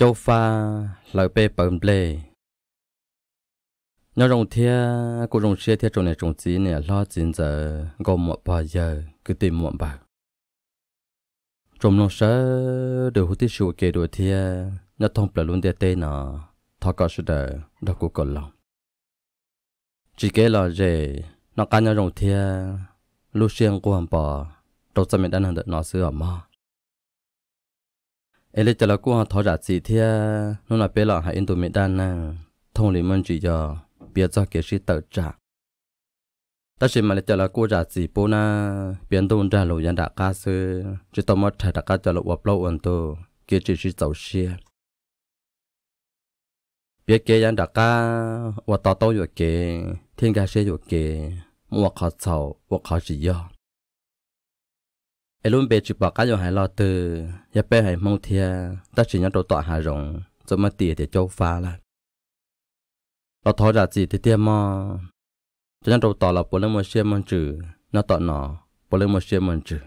châu pha lợi bê bẩm lê nhớ rồng thia cô rồng xe thia trong này trồng chỉ này lo chín giờ gồm một bao giờ cứ tìm một bạc trồng nông sớ đều hút tiết sụt kề đuổi thia nhớ thông bờ luôn địa tê nọ thọ có sự đời đâu cũng còn lòng chỉ kể là gì nó cá nhớ rồng thia lúc xiên của hầm bò đầu ra mình đã hàng được nó xưa mà ấy lấy cho là cô họ thọ giả gì thế nó là bé là hãy yên tụ mẹ đan nè thông lý mân chỉ cho bia cho kể sĩ tự trả ta chỉ mà lấy cho là cô giả gì bố na biến tôn ra lộ dân đã cá sư chỉ tao mất thải đã cá cho lộ bọc lâu ổn tụ kia chỉ sĩ giàu xe bia kia dân đã cá và tao tao rồi kia thiên gia sĩ rồi kia mua khó sầu mua khó gì giờ ai luôn bé chụp bảo cá nhau hải lo từ ya bé hải mong thia ta chỉ nhận đồ tọa hà rồng cho mà tỉa thì châu phá là lo thó ra gì thì tiêm mò cho nhận đồ tọa là bố lên một xe mong chữ nó tọa nọ bố lên một xe mong chữ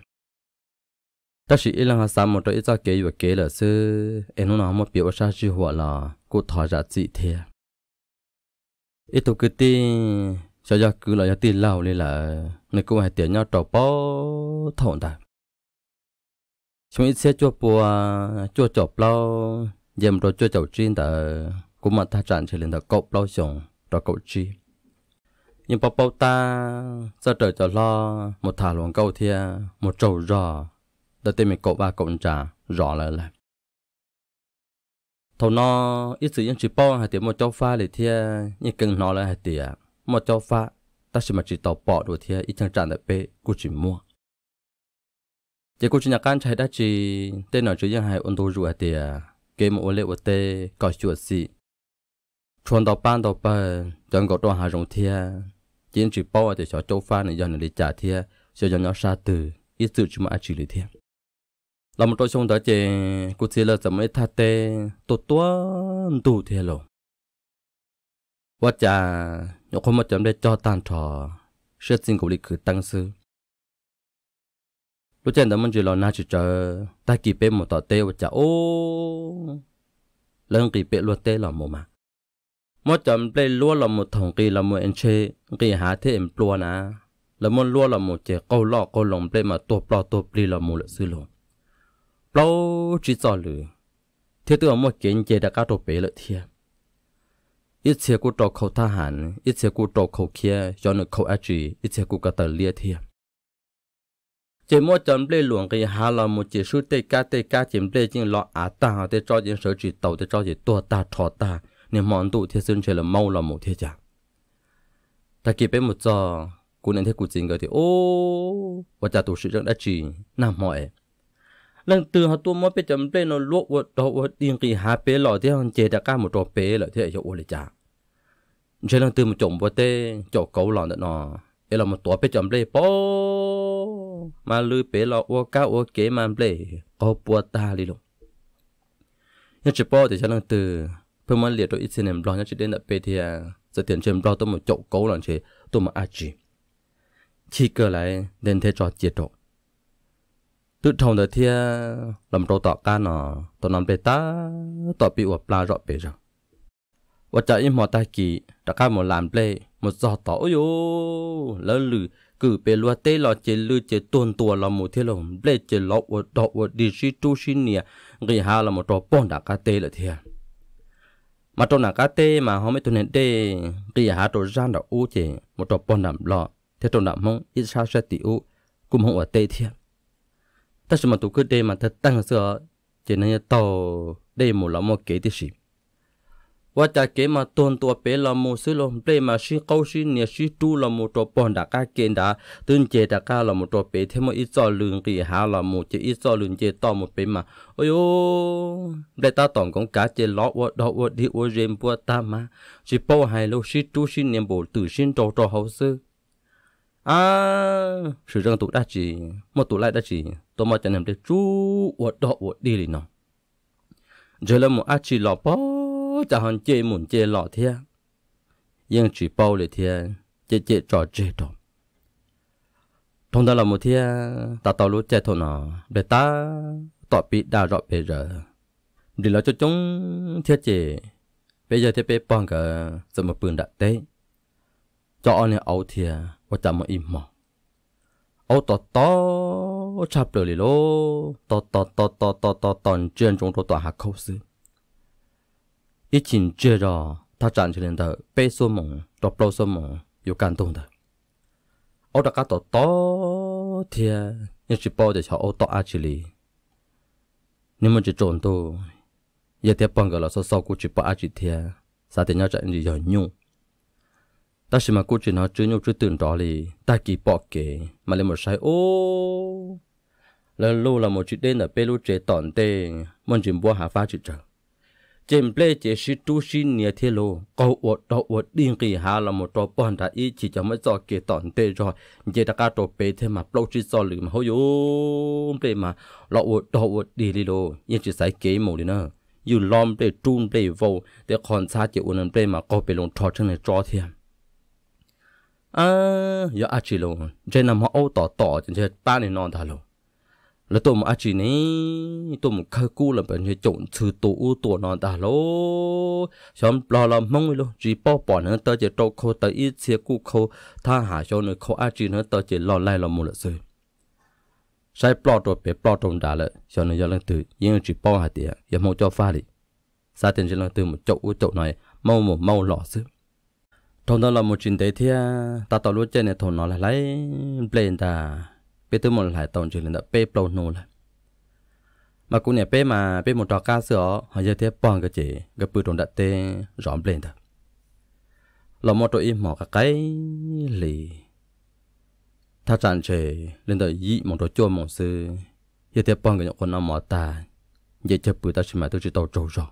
ta chỉ ít là hà sáu một đôi ít ra kế và kế là sư em nó nói một biểu sa chi hòa là cụ thó ra gì thia ít tụ cứ tin cho giờ cứ là giờ tin lâu lên là người cô hai tiền nhau trò bó thổn ta chúng ít sẽ cho bùa cho chọc lâu dèm rồi cho chậu chín tờ cũng mà ta chặn chỉ lên tờ cột lâu xong rồi cột chi nhưng bao bao ta ra trở cho lo một thả luồng câu thia một trầu rò đã tìm mình cột ba cột trà rõ lại lại thầu nó ít sử dụng chỉ bao hai tiếng một châu pha để thia nhưng cần nó là hai tiếng một châu pha ta chỉ mà chỉ tàu bỏ đồ thia ít chẳng chặn được bê cũng chỉ mua chỉ cô chỉ nhạc can chạy đã chỉ tên nói chữ dân hai ôn đồ rùa tiề kê một lệ ôn tê có chuột xị chuẩn đầu ban đầu bờ chẳng có đoàn hà rồng thia chiến chỉ bao thì cho châu pha này dân để trả thia cho dân nó xa từ ít sự chúng mà chỉ lý thia làm một tôi xong đó chị cô chỉ là 怎么他 tê tổ tuấn đủ thia rồi ว่าจะยกคนมาจำได้จอตันทอเชื่อจริงกับลิคือตั้งซื้อลูกเจนแต่มันจะรอน่าจะเจอตากีเป้หมดต่อเต้ว่าจะโอ้เรื่องกีเป้ลวดเต้หล่อมมามดจำเป็นลวดหล่อมถงกีหล่อมเอ็นเชกีหาเทอมปลัวนะแล้วมันลวดหล่อมเจกาลอกก็หลงเป็้มาตัวปลอตัวปลีหล่อมเลยซื้อลงปลอจีจอเลยเทตัวมดเก่งเจดก้าตัวเป๋เลยเทียอิจงเชกูตัวเขาทหารอิจงเชกูตัวเขาเคียย้อนเขาอจีอิจงเชกูกระตือเลียเทียจมจอมเปลหลวงกฮาลมจิสุเตกาเตกาจิมเปลจิงลออาตาเตจอจิงเสจิตเตจอจิตัวตาทอตาเนี่ยมอนตุเทซึนเฉลมาลมเทจาตะกิเป็นมจอกูนันเทกูจิงก็ที่โอ้ว่าจะตุสิจังได้จีน่ามอเอเรื่องตื่นเขาตัวมอเป็นจำเปยนนลวกวัดวัดยิงกีหาเป๋หล่อที่ฮันเจตะก้ามุตัวเป๋เลยที่เจ้โอเลิจ่าใช่เรื่องตือมันจมวัดเต้จ่อเกาหล่อเนาะไอเรามาตัวเป็นจำเปยนปอ mà lưu bế lọ ô cao ô kế mà bể có bùa ta đi luôn nhưng chỉ bỏ thì cho năng từ phần mà liệt rồi ít xin em lo nhưng chỉ đến đợt bê thì giờ tiền trên lo tôi một chậu cố làm chế tôi mà ăn chỉ chỉ cơ lại nên thế cho chế độ tự thông đời thia làm đầu tọt ca nó nằm bê ta tọt bị uập la rõ bê rằng và chạy im mò tai kỳ đã ca một làm bê một giọt tỏ ôi lỡ lử cử bề lúa tê lo chế lư chế tuần tùa lọ một thế lọ lệ chế lọ ở đọ ở đi si tu si nè người hà là một trò bọn đã cá tê là thế mà trò nà cá tê mà họ mới tuân hiện tê người hà trò gian đã u chế một trò bọn nằm lọ thế trò nằm mong ít sao sẽ tỷ cũng không ở tê thế ta sẽ mà tụ cứ tê mà thật tăng sửa chế nên tàu đây một lọ một kế tí xịp ว่าจะเกมาตนตัวเปลโมซื้อลมเปลมาชีเกาชีเนี่ยชีตูลมตัวปอนดากาเกนดาตื่นเจดากาลมตัวเปเทมอีจอลืงกีหาลมเจอีจอลืงเจต่อมเปมาโอ้ยได้ตาตองของกาเจล้อวดอวดีวเรมปัวตามาชีปอไฮโลชีตูชีเนี่ยโบตื่นชินโตโตเฮาซื้ออ่าสื่อเรื่องตุได้จีมตุไล่ได้จีตัวมาจะนำเด็กจูวดอวดีเลยเนาะเจอแล้วมอาชีลอปอจะหันเจหมุนเจหล่อเทียยังจีเป้าเลยเทียเจเจจอเจดอมทงดาลมุเทียตาตอรู้เจทนอเดตาต่อปีดาวรอเปเรดีแล้วจะจงเทียเจเปเยเทเปปังกะสมปืนดัดเตจอเนี่ยเอาเทียว่าจะมาอิมมอเอาต่อต่อชับเลยโลต่อต่อต่อต่อต่อต่อตอนเจียนจงตัวต่อหักเขาซื้อ一进这着，他站起来的背说梦，到背说梦有感动的。我大家到多天，一直抱着小欧到阿这里，你们只中到，一天半个了，说少过去不阿几天，啥天要在你要用。但是嘛，过去呢，只有只等到哩，大几包给，嘛你们晒哦，那路了么只等的背路只等的，么只不下发几张。เจมเปลเจชิตูชินเนียเทโลเกาอดตออดดิ้งกีหาละหมดตอปอนตาอีจิจะไม่จอเกตอนเตจอยเจตกาตวเปเทมาปลอกชิซอหรือมาเฮยมเปมาเราอดตออดดีลิโลยังจะใส่เกมดลีเนอะอยู่ล้อมเปจูนเปโวแต่คอนซาเจอุนันเปมาก็ไปลงทอดัชนในจอเทียมอ่าอย่าอาชิโลเจนมาเอาต่อต่อจนเจป้าในนอนทาโล là tôi mà chỉ này tôi một khơi cú là bạn sẽ trộn từ tủ tủ non đã lo, xong lo là mong lo chỉ bỏ bỏ nữa tới chỉ trâu khâu tới ít xe cú khâu tha hạ cho nữa khâu a chỉ nữa tới chỉ lo lại là một lần rồi sai bỏ rồi bé bỏ trộn đã lợ cho nên giờ lần từ nhưng chỉ bỏ hạt tiền giờ mong cho phá đi sa tiền giờ lần từ một chỗ chỗ này mau một mau lọ xứ trong đó là một chuyện đấy thì ta tao luôn chơi này thôn nó là lấy blend à bé tôi một lại tổng chỉ là bé bầu nô là mà cũng nè bé mà bé một trò ca sữa họ giờ thế bòn cái chị cái bự trộn đất tê rõm lên thôi lòng một tôi mỏ cả cái lì thà chẳng chế lên tới dị một trò chua một sư giờ thế bòn cái nhậu con nằm mỏ ta giờ chơi bự ta xem mà tôi chỉ tàu trâu rồi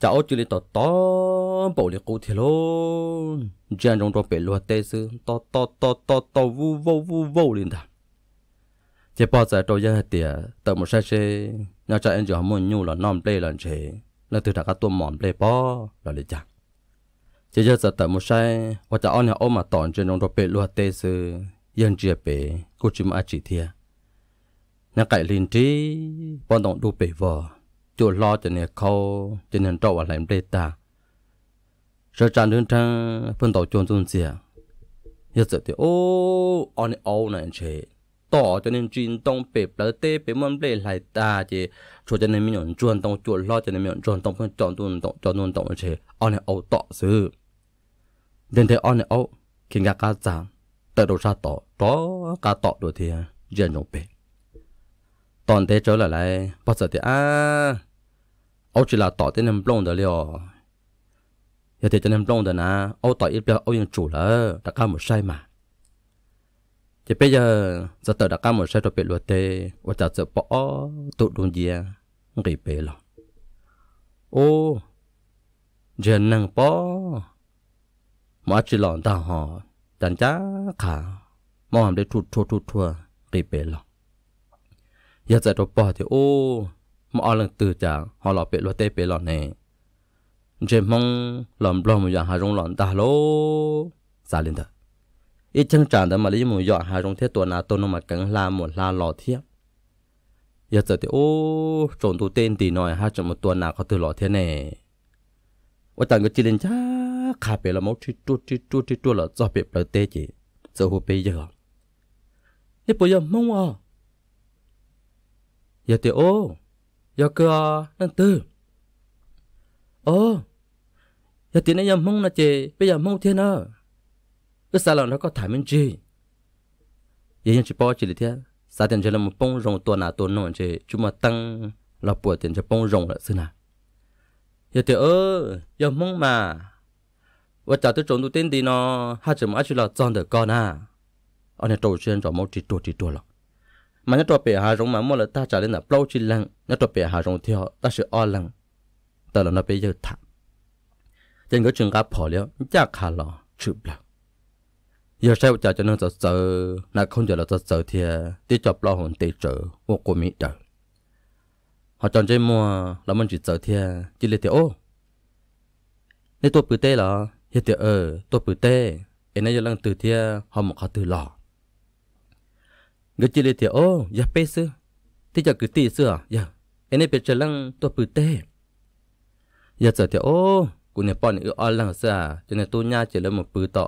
cháu chỉ lên tàu to bỏ lệ cụ thì lô chân trong trong bể luôn tê sư to to to to to vu vu vu vu liền ta chỉ bao giờ tôi ra tiệt tao một sai xe nhà cha anh giờ muốn nhu là non play là chế là từ đã cả tuôn mòn play bao là lệ chẳng chỉ cho giờ tao một sai và cha ông nhà ông mà tòn chân trong trong bể luôn tê sư yên chia bể cô chỉ mà chỉ thiệt nhà cải liền trí bọn đồng đu bể vợ chỗ lo cho nên khâu cho nên trâu và làm play ta sơ tràn lên trang phân tàu chuồn tuần gì nhất giờ giờ thì ô on ô này chị tỏ cho nên chuyên tông bể bờ tê bể mâm bể lại ta chị cho cho nên mình nhận chuồn tông chuồn lo cho nên mình nhận chuồn tông phân chọn tuần tông chọn tuần tông chị on ô tỏ sự đến thế on ô khi ngã cá giảm tới đầu xa tỏ đó cá tỏ rồi thì dần nhộn bể toàn thế trở lại lại bao giờ thì à ô chỉ là tỏ thế em blong được liệu giờ thì cho nên long đó nà ô tội ít bia ô yên chủ lỡ đã cao một sai mà thì bây giờ giờ tờ đã cao một sai rồi bị luật tê và chả sợ bỏ tụ đồn gì à nghỉ bê lo ô giờ năng bỏ mà chỉ lòng ta họ chẳng cha khả mà hàm để thua thua thua thua nghỉ bê lo giờ giờ rồi bỏ thì ô mà ở lần từ chả họ lọ bị luật tê bê lo này จมงลำบลอมอย่างหารงหลังตาโลซาลินเถอะอีช่งจานเดมาลีมึงยางหารงเทตัวนาตัวนมากังลาหมดลาหล่อเทียบยาเจอทีโอ้จงตัวเต้นตีหน่อยฮะจมตัวนาเขาตัวหล่อเทียแน่ว่าจังก็จิเรนจ้าขาเปล่ามั่วที่ตัวที่ตัวที่ตัวหล่อจอบเปล่าเตจีจะหัวเปย์เยอะนี่ปุยมึงวะยาเตโอ้ยาเกอนั่นตื้อโอ giờ tiền anh mong là chị bây giờ mong thế nào cứ sao là nó có thải mình chi giờ nhân chỉ bỏ chỉ là thế sao tiền cho là một bông rồng tuần nào tuần nọ chị chúng mà tăng là bữa tiền cho bông rồng là xưa nào giờ thì ơ giờ mong mà và chả tôi trốn tôi tên đi nó hai chữ mà chỉ là chọn được con à anh này trâu xuyên cho máu chỉ tua chỉ tua lắm mà nó trâu bể hà rồng mà mua là ta trả lên là bao chỉ lăng nó trâu bể hà rồng theo ta sẽ ao lăng ta là nó bây giờ thảm trên cái trường cá bỏ liễu chắc khá lò chụp lắm giờ sau cho cho nên sợ sợ là không giờ là sợ sợ thì tí chọc lo hồn tí trở vô cùng mỹ trở họ chọn chơi mua là mình chỉ sợ thì chỉ lấy thì ô nếu tôi bự tê là hiện thì ờ tôi bự tê Anh em nói lần từ thì họ một họ từ lò người chỉ lấy thì ô giờ bê sư thì giờ cứ tí xưa giờ Anh nói bây giờ lần tôi bự tê giờ sợ thì ô กูเนี่ยป้อนอือออนลังซะจนในตู้ย่าเจริญมันปือต่อ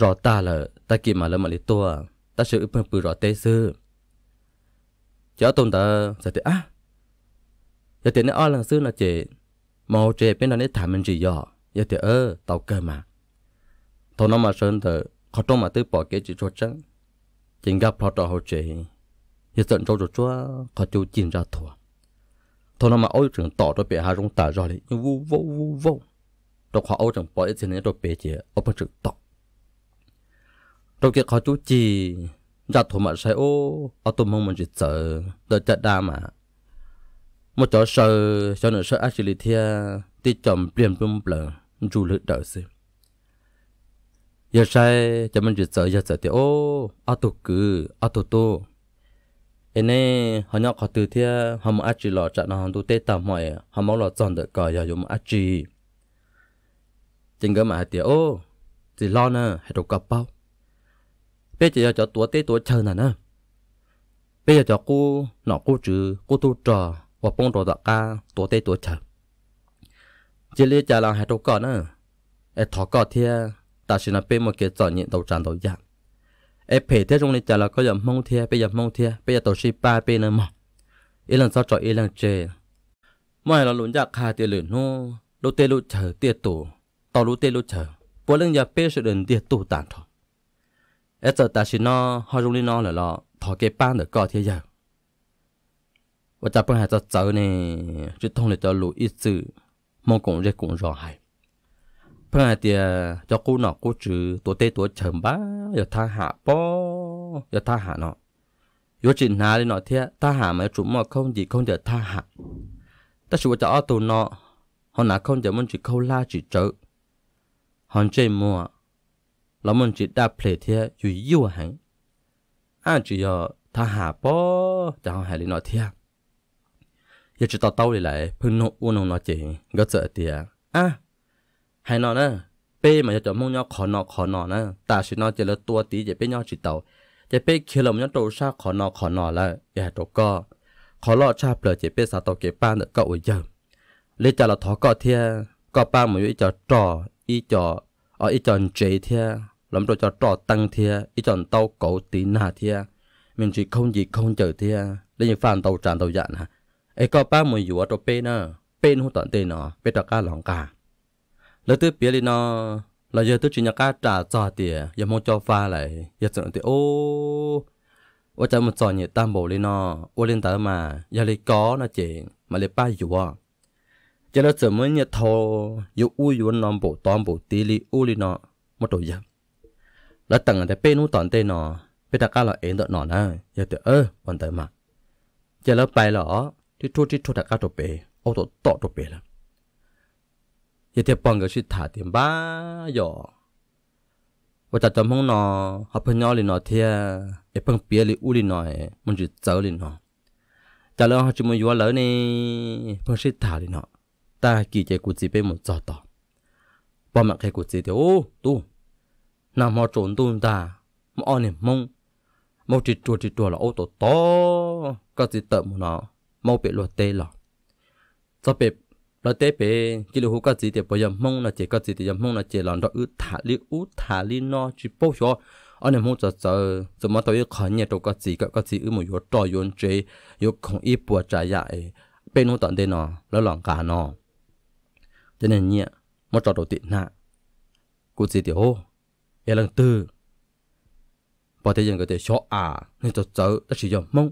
รอตาเลยตะกี้มาแล้วมาเลยตัวตาเชื่อเพื่อนปือรอเตซื้อเจ้าตุนตาจะเตอะอย่าเตเนี่ยออนลังซื้อนะเจมอเจเป็นตอนนี้ถามมันจีย่ออย่าเตเออเต่าเกินมาทนมาเชิญเตอเขาต้องมาตื้อปอกเกจิโจจังจิงกับพอต่อเขาเจอย่าสนโจโจจ้าเขาจูจินราถั่ว thôi nó mà ôi trường tỏ cho bé hà rung tả rồi đấy nhưng vu vô vu vô đọc họ ôi trường bỏ ít tiền cho bé chị ở bên trường tỏ rồi kia họ chú chị ra dạ thủ mà say ô ở tụi mong mình chỉ sợ đợi chặt đa mà một chỗ sờ, cho nữa sợ gì thì đi chậm biển bùm bờ dù lựa đỡ xí giờ say, cho mình chỉ sợ giờ sợ thì ô ở tụi cứ ở tụi tôi ene hanya ko từ thia ham a chi lo cha na tu te ta mai ham lo chọn được ka ya yum a chi ching ga ma tia ô, chỉ lo na ha to ka pao pe chỉ cho tua te tua chờ nè nè bây giờ cho cô nó cô chữ cô tu trò và bông trò đạc ca tua te tua chờ chỉ lấy trả là hai đầu cọ nè ai thọ cọ thia ta xin là bên một cái chọn những đầu tràn đầu dạng เอเพเทตรงนี้จะเราก็อย่ามองเทียไปอย่ามองเทียไปอย่าต่อชีปาไปนะมั้งอีหลังซอจออีหลังเจไม่เราหลุนจากคาเตียหลุนโน่ลูเตลูเฉอเตียตู่ต่อลูเตลูเฉอปวดเรื่องยาเป้เสดินเตียตู่ต่างทอเอเจอตาชินอฮอรุนีนอเหราทอเกป้านเด็กก็เทียว่าจะเป็นหาจะเจอเนี่ยจุดทองเลยจะรู้อิสื่อมองกงเรียกกงรอหาย phải thì cho cô nọ cô chữ tổ tê tổ chầm ba, giờ tha hạ po giờ tha hạ nọ yo chuyện nà lên nọ thế tha hạ mà chúng mà không gì không giờ tha hạ ta chịu cho tụ nọ họ nào không giờ muốn chỉ câu la chỉ chớ, hòn chơi mua là muốn chỉ đa ple thế dù yêu hẳn anh chỉ giờ tha hạ po chẳng hài lên nọ thế giờ chỉ tao tao lại phun nọ uống nọ chỉ gỡ sợ tiệt à ให้นอนนะ เป้มนจะจมุ่งยอดขอนอขอนอนะตาชินอจะละตัวตีจะเป้ยอดจิตเตาจะเป้เคลมยอโตชาขอนอขอนอละอย่าตกก็ขอลอชาเปลือจะเป้สาตเกป้าเนก็อวยเยอะเลจาละทอก็เทียก็ป้าหมือจะจออีจออีจอนเจเทียลำตัวจะจอตั้งเทียอีจอนเต้าเกาตีหน้าเทียมันจีคงยีคงเจอเทียแล้ยังฟังเต้าจานเต้าหยาดนะไอ้ก็ป้ามืออยู่ว่าตัวเป้เนอะเป้หุ่นตอนเตนอเป้ตะก้าหลงกา lỡ tới bia đi nó là giờ tới chuyện nhà cá trả trò tiền giờ mong cho pha lại giờ sợ thì ô ô cha một trò nhẹ tam bổ lên nó ô lên tới mà giờ lấy có nó chị mà lấy ba dù à giờ nó sợ mới thô dù u dù nó bổ toàn bổ tí li u li nó một đồ giờ lỡ bên nó toàn tên nó bên ta cá là én đợt nó nè giờ thì ơ còn mà giờ lỡ bài lỏ thì chua thì chua ta cá đồ bể ô tổ tọ đồ bể lắm 也得帮个去打点吧哟。我在东风呢，和朋友里那天，也帮别里屋里呢，们就走里呢。在了就没有了呢，帮去打里呢，但季节估计被没找到，帮忙开估计的哦，都那么重动的，么二年梦，冇只做只做了哦，多多，个只得么呢，冇被落地了，这被。nó tế bề chỉ là hồ cá gì để bây giờ mong là chỉ cá gì thì giờ mong là chỉ làm đó ư thả li ư thả li nó chỉ bao nhiêu anh em muốn cho cho cho mà tôi khó nhẹ đâu cá gì cá gì ư một yếu trò yếu chế yếu không ít bùa trả dạy bên hồ tận đây nó nó làm cả nó cho nên nhẹ mà cho đầu tiên nè cụ gì thì hồ em lần tư bỏ thế giờ có thể cho à nên cho cho đó chỉ giờ mong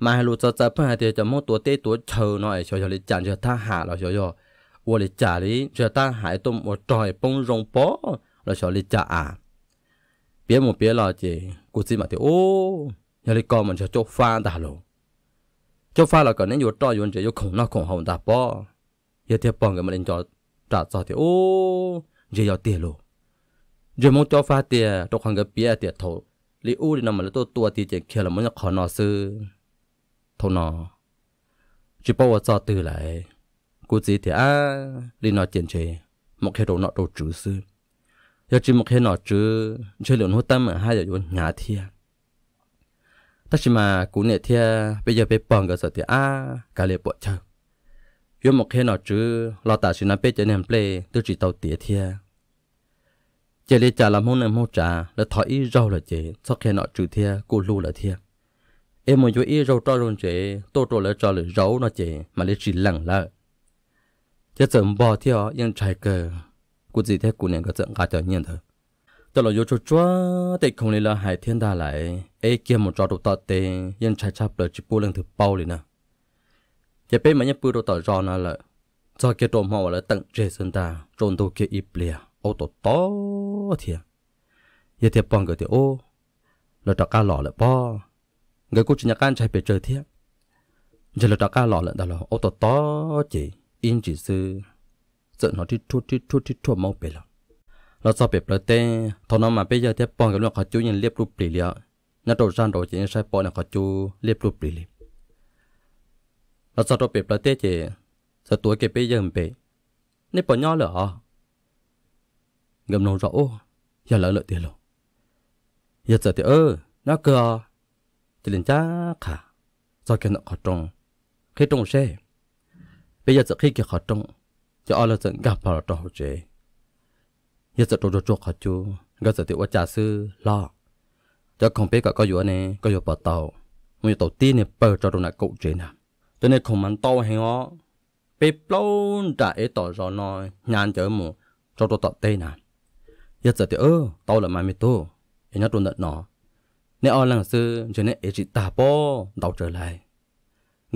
mà hai lũ cho chấp phải thì cho mỗi tuổi tê tuổi chờ nói cho cho lý chẳng cho ta hạ là cho cho wo lý trả lý cho ta hại tôm một trời bông rong bó là cho lý trả à biết một biết là chỉ cụ gì mà thì ô nhà lý con mình cho cho pha đã luôn cho pha là còn nên vô trò vô chỉ vô khủng nó khủng hồng đã bó giờ thì bọn người mình cho trả cho thì ô giờ giờ tiền luôn giờ muốn cho pha tiền trong khoảng cái bia tiền thầu lý u thì nó mà là tôi tua thì chỉ kia là muốn cho khó nó xưa thôi nọ chỉ bao cho từ lại cô chỉ thì à đi nói chuyện chơi một khi đồ nọ đồ chữ sư giờ chỉ một khi nọ chữ chơi lượng hút tâm ở hai giờ vốn nhà thia tất chỉ mà cú nè thia bây giờ bé bỏng cái sợ thì à cả lệ bộ chơi giờ một khi nọ chữ lo tạ xin anh bé chơi ném play tôi chỉ tàu tiệt thia chơi lấy trà làm hôm nay mua trà là thỏi rau là chơi sau khi nọ chữ thia cô lu là thia em muốn ý râu cho luôn chế tô trộn lại cho lại rau nó chế mà lấy chỉ lặng lợ chứ tưởng bỏ theo yên trái cờ cụ gì thế cụ này có tưởng cả cho nhiên thôi Tớ lo vô cho chúa tệ không lấy là hải thiên đa lại ấy kia một trò đồ tọt tệ yên trái chắp lời chỉ bù lên thứ bao liền nè chế bên mà nhớ bù đồ tọt rò nó là cho cái trộm họ là tận chế sơn ta trộn đồ kia ít lìa ô tô to thiệt giờ thì bằng cái thì ô là trò cả lò là bao người cô chỉ nhạc can chạy về chơi thiếp giờ là đã ca lọ lợn đã lọ ô tô to chỉ in chỉ sư sợ nó đi chua đi chua đi chua mau bể lọ lọ sao bể bể tê thọ nó mà bây giờ thiếp bong cái lượng khó chú nhìn liếp rụp lì lìa nhà đầu gian đầu chỉ nhìn sai bong là khó chú liếp rụp lì lì lọ sao đâu bể bể tê chỉ sợ tuổi cái bây giờ bể nên bỏ nhau lỡ ngầm nó rõ giờ lỡ lỡ tiền lọ giờ giờ thì ơ nó cờ lin cha khả do kia nó khó trông khi trông xe bây giờ khi cái khó trông cho ở là dẫn gặp vào trông hồ chế giờ giờ tôi cho khó chú gặp giờ tiểu trả sư lo cho không biết cả có vụ này có vụ bảo tàu người tàu tiên này bờ cho đồ này cậu chế nào cho nên không mang tàu hay ó bị lâu trả ấy tỏ rõ nó nhàn chở mù cho tôi tọt tê nào giờ giờ tiểu ơ tàu là mày mới tu nhớ đồ nợ nó นี่ยออนหลังซื้อจนเนี่ยเอจิตาอเดาวเจอไร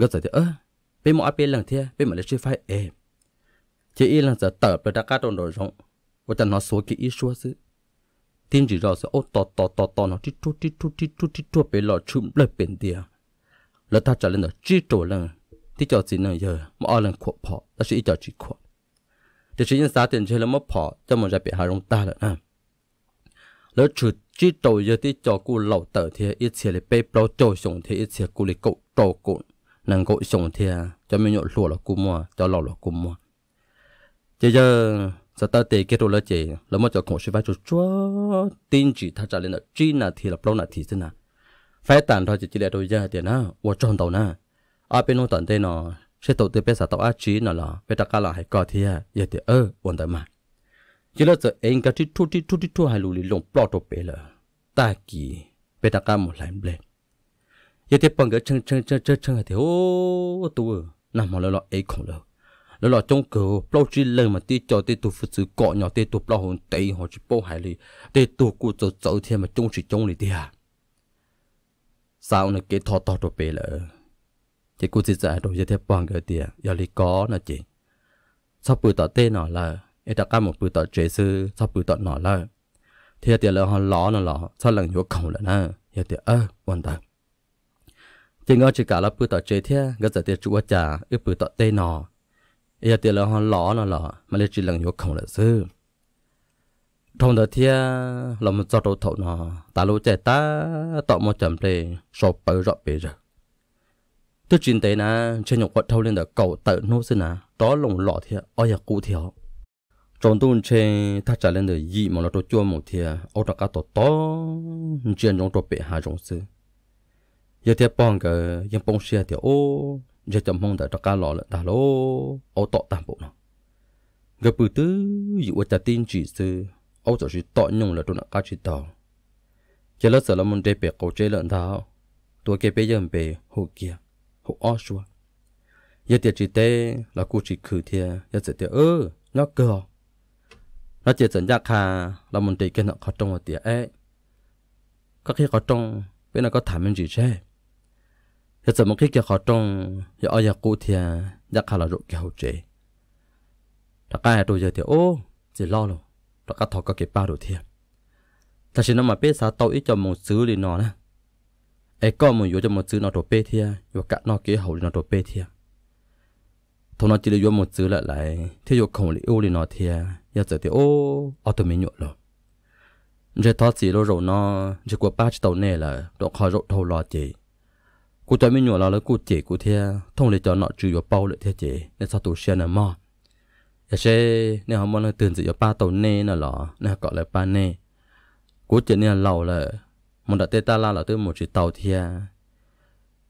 ก็จะเออเป็นหมอเป็นหลังเทียเป็นหมอเลชิไฟเอจะอีหลังจะเติบไปตะกาตรงโดยจงว่าจะนอสัวกี่อีชัวซื้อทิ้งจีรอสโอ้ต่อต่อต่อต่อนอที่ทุที่ทุที่ทุที่ทั่วไปหลอดชุ่มเลยเป็นเดียแล้วถ้าจะเล่นอจีตัเลังที่จอจีเนยเยอะมออลังขวบพอแล้วชีจอจีขวบแต่๋ยวชียังสาเตียนเชลแล้วม่พอจะมันจะไปหาลงตาแล้วนะแล้วชุด chỉ trâu giờ thì cho cụ lẩu tờ thì ít xe là bê bao trâu sống thì ít xe cụ lấy cậu trâu cụ nàng cậu sống thì à, cho mình nhộn lùa là cụ mua cho lẩu là cụ mua chỉ giờ giờ ta tề cái đồ là chỉ là mới cho cổ sư vai cho chúa tin chỉ thà trả lên là chi là thì là bao là thì thế nào phải tàn thôi chỉ chỉ là đồ giờ thì na ở trong đầu na ở bên ông tận đây nó sẽ tổ tư bên xã tàu á chí nó là về đặc là hay có thì à giờ thì ơ ổn tới mà chỉ là giờ anh cái chút chút chút chút hay lùi lồng bao đồ bể là ta kỳ bê ta ca một lần lên giờ tiếp bằng cái chân chân chân chân chân thì ô tu nằm mà lo lo ấy không lo lo lo trong cửa bao chỉ lần mà tí cho tí tu phụ sự cọ nhỏ tí tu bao hồn tây họ chỉ bao hải lì tí tu cụ tổ tổ thì mà trong chỉ trong lì đi à. sao nó cái thọ to đồ bê lỡ thì cụ chỉ giải đồ giờ tiếp bằng cái tiền giờ lý có nó chỉ sau bữa tọt tê nọ là ấy ta ca một bữa tọt chế sư sau bữa tọt nọ là thì tiền là họ lỏ nó lỏ sao lần nhúa cổng là na thì tiền ơ quan tâm thì ngó chỉ cả là bự tọt chế thế ngó giờ tiền chúa trả ít bự tọt tê nọ thì tiền là họ lỏ nó lỏ mà lấy chỉ lần nhúa cổng là sư trong đó thì là một chỗ đầu thầu nó ta lũ chạy ta tọt một chấm để sọp bự rõ bề rồi tôi chính tế na trên nhục quật thâu lên được cầu tự nô xin à đó lồng lọ thì ôi ya cụ thiểu trong tuần trên ta trả lên được gì mà nó cho chua một thì ô tô cá to to trên trong tôi bể hà trong sự giờ thì bằng cái những bong xe thì ô giờ chậm mong đợi tất cả lò lại ta lô ô tô tạm bộ nó gặp bự tứ dụ ở tin chỉ sự ô tô chỉ tọ nhung là tôi đã cá chỉ tàu giờ lớp sợ là muốn để bể cầu chế lợn thao tôi kia bây giờ bể hồ kia hồ o xua giờ thì chỉ tê là cô chỉ khử thì giờ sẽ thì ơ nó cơ nó chỉ dẫn dắt hà là một tỷ kia nó có trong một tỷ ấy các khi có trong bên nó có mình gì chứ giờ giờ một khi kia có trong giờ ở giờ cũ thì dắt hà là rượu kia hậu chế đã cái hai giờ thì ô chỉ lo luôn đã cái thọ có cái ba đồ thiệt ta chỉ nó mà sao tao ít cho một xứ đi nó nè ấy có một yếu cho một xứ nó đồ bê thiệt yếu cả nó kia hậu nó đồ bê thiệt thôn nó chỉ là yếm một chữ là lại thế yếm không là ưu thì nó thì giờ giờ thì ô ở tụi mình nhộn rồi giờ thoát chỉ lo rồi nó giờ qua ba tàu này là độ khó rộn thâu lo chị cô tụi mới nhộn là lấy cô chị cô thì thông lý cho nó trừ yếm bao lại thế chị nên sao tôi xem này mà giờ xe nên họ muốn là muốn ตื่น chỉ yếm ba tàu này nó lọ nên gọi là ba này cô chị nên lâu là một đợt tê ta la là tôi một chỉ tàu thì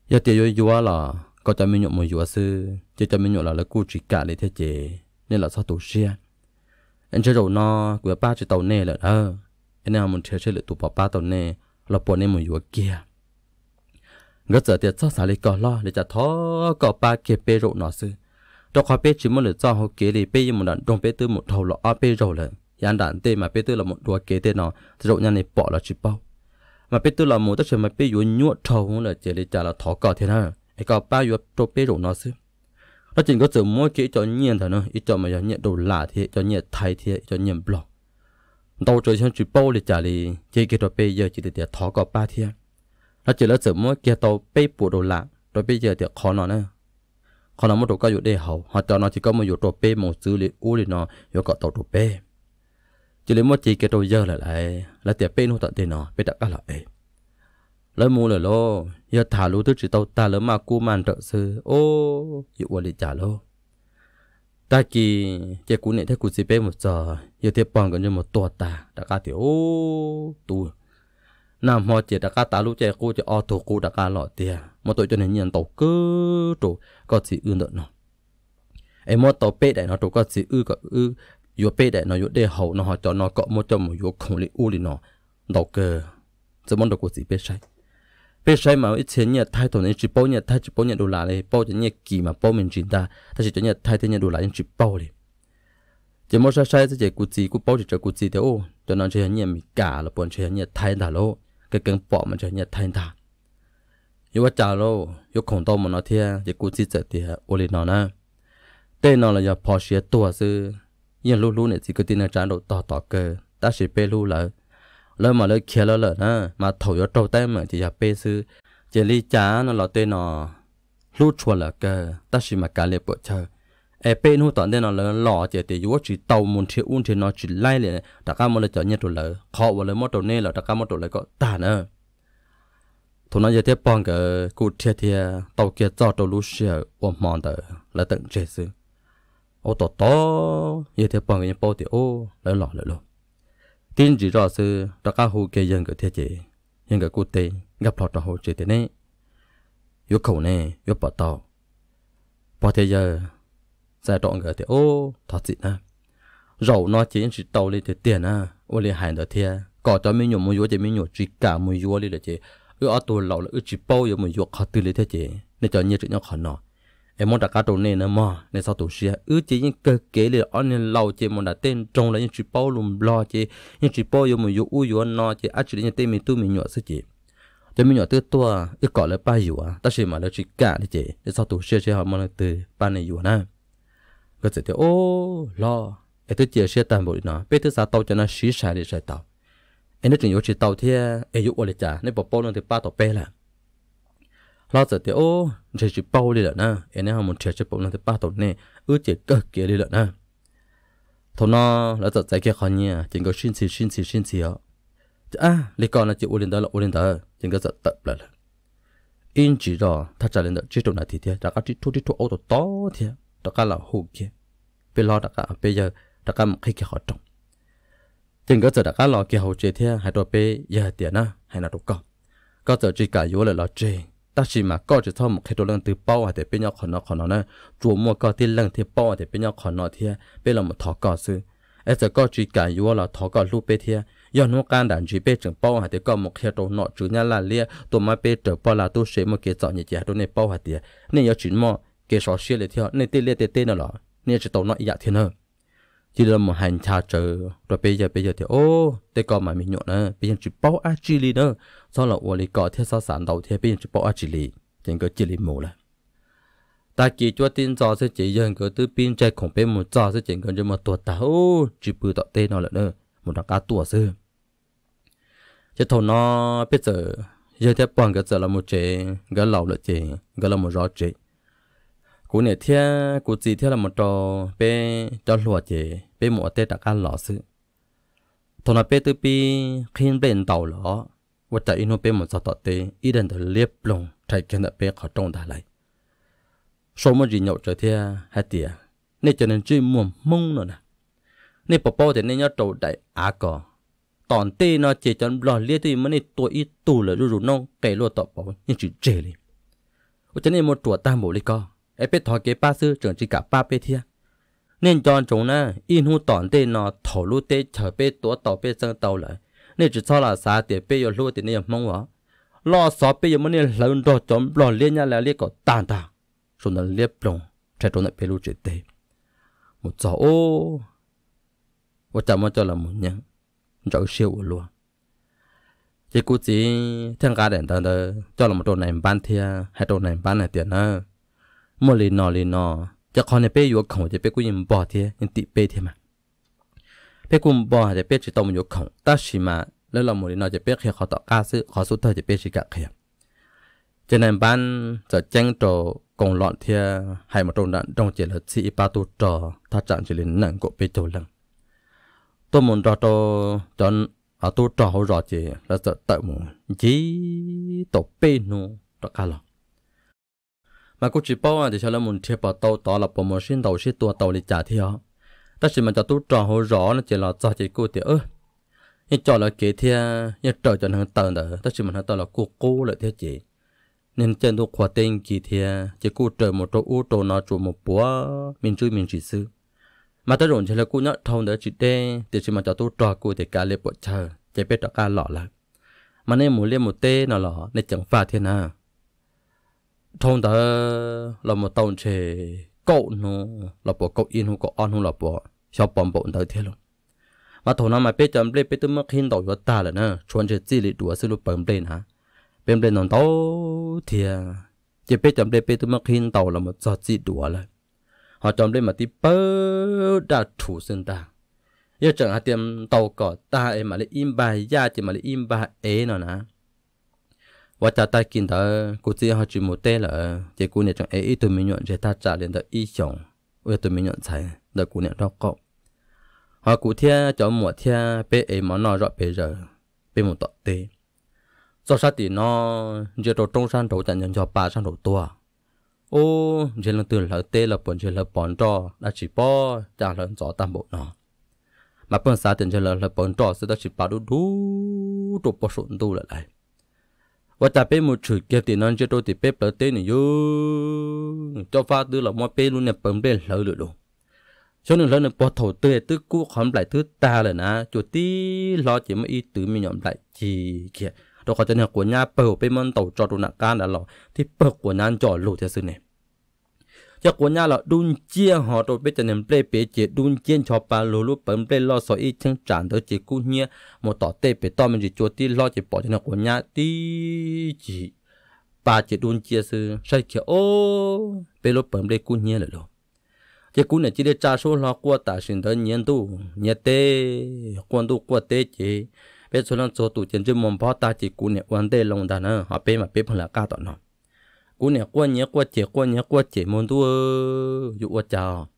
giờ tiền yếm yếm là có tụi mình nhộn một yếm sư chỉ cho mình nhọ là là cô chỉ cả lấy thế chế nên là sao tổ chia anh chơi đầu nó của ba chỉ tàu nè là ờ anh em muốn chơi chơi lại tụ bỏ ba tàu nè là bỏ nè muốn yuộc kia ngất giờ thì sao xả lấy cỏ lo để cho thó cỏ ba kia bê rộ nó sư đó khó bê chỉ muốn để cho họ kia để bê một đạn trong bê tư một đầu lọ bê rộ là yan đạn tê mà bê tư là một đùa kế tê nó rộ nhanh này bỏ là chỉ bao mà bê tư là một tất nhiên mà bê yuộc nhuộm thầu là chỉ để trả là thó cỏ thế nào ai cỏ ba yuộc trong bê rộ nó sư เราจึงก็เจอมั่วเกี่ยวกับเงียนเถอะเนาะอีจอมอย่างเงี้ยดูหลาเทียจอเงียไทยเทียจอเงียบล็อกโตใจฉันจุดโป้เลยจ่าเลยเจี๊ยกตัวเปย์เยอะจิตเดียดทอกับป้าเทียแล้จรงแล้วเจอมั่วเกี่ยวกับไปปวดดูหลาตัวเปย์เยอะเดียดคอนอนเนาะคอนอนม่นตัวก็อยู่ได้เหาหัวจอนอนที่ก็มาอยู่ตัวเปย์มองซื้อเลยอู้เลยนอนอยู่กับตัวตัวเปจริงเลยมั่วเจี๊ยกตัวเยอะหลายแล้วเดี๋ยวไปนู่นตัดเดียวเนาะไปดักอเอร lỡ mua lỡ lo giờ thả lũ tôi chỉ tàu ta lỡ mà cua màn trợ sư ô dụ quả lý trả lo. ta kỳ chế cú này thấy cú gì bé một giờ giờ tiếp bọn gần như một tuột ta đã cá tiểu ô tu nam họ chế đã cá ta lũ chạy cú chế ô thủ cú đã cá lọ tiền một tôi cho nên nhận tàu cứ trụ có gì ư được nó em mua tàu bé đại nó trụ có gì ư có ư yo bé đại nó yo để hậu nó họ cho nó có một cho một yo không lý u lý nó đầu cơ 怎么都过几杯水。bây giờ mà ít tiền nhà thay tổn chỉ bao nhà thay chỉ bao nhà đô la này bao tiền nhà kỳ mà bao mình chỉ ta ta chỉ cho nhà thay tiền nhà đô la chỉ bao đi chỉ mỗi sai sai chỉ cụ chỉ cụ bao chỉ cho cụ chỉ theo cho nên chỉ mình cả là bọn chỉ nhà thay ta lô cái cần bỏ mà chỉ nhà thay ta yêu cha lô yêu không đâu mà nó thế chỉ cụ chỉ chỉ thì ô li nè tên nó là giờ Porsche tua sư nhưng lúc lúc này chỉ có tin là trả độ tỏ tỏ cơ ta chỉ bê lúc là lỡ mà lỡ kia lỡ lỡ nè mà thầu yo trâu tay mà chỉ là bê sư chỉ nó lọ tên nó lú chua là cơ ta chỉ mà cả lệ bộ chờ e bên hú tận nó lỡ lọ chỉ để chỉ tàu muốn thiếu uốn thì nó chỉ lai liền đặc ca một lỡ chở nhẹ tụ lỡ khó và lỡ mất tụ nê lỡ đặc ca mất tụ có tàn nữa thủ nó giờ tiếp bằng cái cụ thiệt thiệt tàu kia cho tàu lú xe ôm mòn tờ chế sư ô tỏ tỏ giờ tiếp bằng cái bao thì ô lỡ lọ lỡ luôn tin chỉ rõ sự đó các hồ kê dân cái thế chế dân cái cụ tế gặp họ đó hồ chế thế này yếu cầu này yếu bảo tàu bảo thế giờ giải đoạn người thì ô thật sự na rầu nó chỉ chỉ tàu lên thì tiền à ô lên hàng đó thế có cho mình nhiều mua vô thì mình nhiều chỉ cả mua vô lên được chế ư ở tuổi lão là ư chỉ bao giờ mua vô khó tư lên thế chế nên cho nhiều chuyện nhau khó nói em muốn đặt cá đồ này nữa mà nên sao tổ xia ước chỉ những cơ kế là anh nên lâu chỉ muốn đặt tên trong là những chỉ bao lùm lo chỉ những chỉ bao yêu mình yêu u yêu nó chỉ ắt chỉ những tên mình tu mình nhọ sức chỉ cho mình nhọ từ to, ư cọ là ba yêu à ta chỉ mà là chỉ cả thì chỉ để sao tổ xia chỉ họ mà là từ ba này yêu na, cơ chỉ thì ô lo em tôi chỉ xia toàn bộ nó bây tôi sao tàu cho nó xí xài để xài tàu em nói chuyện yêu chỉ tàu thì em yêu ở lại chả nên bỏ bao luôn thì ba tàu bê là lo giờ thì ô chỉ chỉ bao đi lận na em này một chỉ chỉ bao là thì ba tuần này ước chỉ cơ kia đi lận na thôi nó lo giờ chạy kia khó nhỉ chỉ có xin xin xin xin xin xì ạ à lý con là chỉ uốn đó là uốn đó chỉ có giờ tập lại in chỉ đó ta trả lên đó chỉ trụ này thì thế đã có chỉ thu chỉ thu ô tô to thế đã có là hụt kia bây lo đã các à, bây giờ đã có khi cái họ trọng, chỉ có giờ đã có lo kia hậu chế thế hai đôi bây giờ tiền na hai là đủ có có giờ chỉ cả yếu là lo chơi ta chỉ mà có chỉ thôi một cái đồ lần từ bao hay để bên nhau khỏi nó khỏi nó nè chủ mua có tiền lần thì bao hay để bên nhau khỏi nó thì bên là một thọ cỏ sư ấy giờ chỉ cả yếu là thọ cỏ lúc bên thì do nó can đảm chỉ bên chừng bao hay để có một cái đồ nọ chữ nhà là lia tụi mà bên chừng bao là tôi sẽ một cái chọn như vậy đồ này bao hay để nên do chỉ mua cái số xe này thì nên tiền liên tiền nó là nên chỉ tàu nó ít thì hơn chỉ là một hành trà chờ rồi bây giờ bây giờ thì ô để có mà mình nhộn nữa bây giờ chỉ bao ăn chỉ lì nữa sau là uống lì có theo sau sản đầu theo bây giờ chỉ bao ăn chỉ lì chẳng có chỉ lì mù là ta chỉ cho tin cho sẽ chỉ dân có từ pin chạy không biết một cho sẽ chẳng cần cho một tuột tàu chỉ bự tọt tên nó là nữa một đằng cá tuột sư chứ thầu nó biết giờ giờ theo bọn cái giờ là một chế cái lẩu là chế cái là một rõ chế กูเนี่ยเที่ยกูจีเที่ยละมันจตเป้จอหลววเจเป้หมอเตตะกันหล่อซื้อตอนนั้นเป้ตัวปีขึ้นเป็นเต่าหล่อว่าจะอินุเป้หมดสตอเตอีเดนเธเรียบลงใช้กันเป้ขอตรงได้เลยสมมติหยกเจอเที่ยฮัตเตียนี่จะนั่งจีมัวมุ่งน่ะนะ นี่ปอปอจนี่ยอดโตได้อาก่อตอนเต้เนาะเจจนหล่อเลี้ยตัวมันในตัวอีตู่เลยรู้ๆน้องไก่รัวต่อปอยังจีเจเลยว่าจะนี่มมดตัวตามบุลีก็ ai biết thọ kế ba sư trưởng chỉ cả ba bê thiên nên chọn chúng na in hu tòn tê nó thổ lu tê chờ bê tàu lại nên chỉ cho là xa tê bê yêu lu tê nên mong ó lo xó bê yêu mong nên lớn đồ chống lo liên nhà liên có tàn tà chúng nó liếp lồng trẻ chúng nó bê lu chỉ một chỗ ô và chả mong cho là một nhắn chỗ siêu luôn chỉ cú chỉ thằng cá đèn tờ cho là một đồ này bán thia hay đồ này bán này tiền nữa mò lì nọ lì nọ giờ con này bé yếu khổng giờ bé cũng nhìn bỏ thế nhìn tị bé thế mà bé cũng bỏ giờ bé chỉ tao mình yếu khổng ta chỉ mà lấy lòng mò lì nọ giờ bé khi họ tạo ca sự họ số thời giờ bé chỉ cả khi cho nên ban giờ tranh trò còn thế hay một trong đạn trong chỉ là chỉ ba tu trò ta chặn chỉ lên nặng của bé chỗ lăng tôi muốn trò chọn ở tu trò họ rõ chỉ là sợ tự chỉ tổ bé nó trò mà cũng chỉ bảo anh thì cho nó muốn thiệp vào tàu tỏ là promotion tàu sĩ tua tàu đi trả theo, họ ta chỉ mà cho tu trò hồ rõ nó chỉ là cho chỉ cô thì ơ nhưng cho là kỹ thì nhưng trời cho nó tờ nữa ta chỉ mình nó là cô cô lại theo chị nên trên tu khóa tên kỳ thì chỉ cô trời một chỗ u chỗ nào chỗ một búa mình chui mình chỉ sư mà ta rộn chỉ là cô nhớ thông nữa chỉ đê thì chỉ mình cho tu trò cô thì cả lệ bộ chờ chỉ biết đó cả lọ là mà nên muốn liên một tê nào lọ nên chẳng pha thế nào ทงเดเรามาตองเชยกนนเราบอกกอินหูก็อนหูเราบอกชอบปอมปอนเดเท่ลมาทงนั้นมาเป็ดจำเป็ยเป็ดตัวมักหินดอกยอดตาเลยนะชวนเชจีลิดัวสิลุเปิมเลยนะเป็นเป็นนโตเทียจะเป็ดจำเป็ยเป็ดตัวมักหินตอกเราหมดจอดจีดัวเลยหอจำเป็ยมาที่เปิดดาถูเส้นตาย่อจังอาเตรียมโตก่อตาเอมาเลยอิมบายยาจะมาเลยอิมบายเอหน่อนะว่าจะตากินแต่กูจะหาจุดมุดเตะละเจ้ากูเนี่ยจังเอ้ตัวมีหยวนเจ้าตาจ่าเรียนแต่อีสองเว้ตัวมีหยวนใช่แต่กูเนี่ยรอกก็หากูเที่ยจอมหมวดเที่ยเป้เอ๋มอนอรอเป้เจอเป้หมดต่อเตะ做啥的呢？这都中山头咱人家八山头多。ô giờ lần từ lỡ tê là bọn giờ là bọn trò là chỉ bỏ trả lần gió tam bộ nó mà bọn xã tiền giờ là là bọn trò sẽ đã chỉ bảo đủ đủ đủ bỏ sụn đủ lại lại ว่าจะเป็นมูชุดเก็บตีนั่นจะโดนตีเป็ดเปิดเต้นอยู่เจ้าฟ้าตื้อเราไม่เป็นรู้เนี่ยเปิมเป็นเหลือหรือดูช่วงหนึ่งเราเนี่ยปวดท้องเตะตื้อกู้ความไหลตื้อตาเลยนะจุดที่รอจีไม่อีตื้อมีหย่อมไหลจีเขียเราขอจะเนี่ยกวนยาเปิดไปมันเต่าจอดูหนักการแล้วที่เปิดกวนนั้นจอดลูกจะซื้อเนี่ย chắc của nhà là đun chia họ rồi bây giờ nằm play bể chỉ đun chia cho bà lù lù bấm play lo sợ ít tràn tới chỉ cú nhia một tỏ tê bể to mình chỉ chúa tí lo bỏ cho nó của nhà tí chỉ bà chỉ đun chia sư sai kia ô bể lô bấm play cú nhia rồi đâu chỉ này chỉ để trả số lo qua tạ sinh tới nhiên tu nhiên tê quan tu qua tê chỉ bây giờ nó cho chân chứ mồm phó ta chỉ cú này quan tê lòng đàn họ bê mà bê phần là ca tọt nó cú nè quan nhé quan chế quan nhé quan chế môn tu dụ quan chào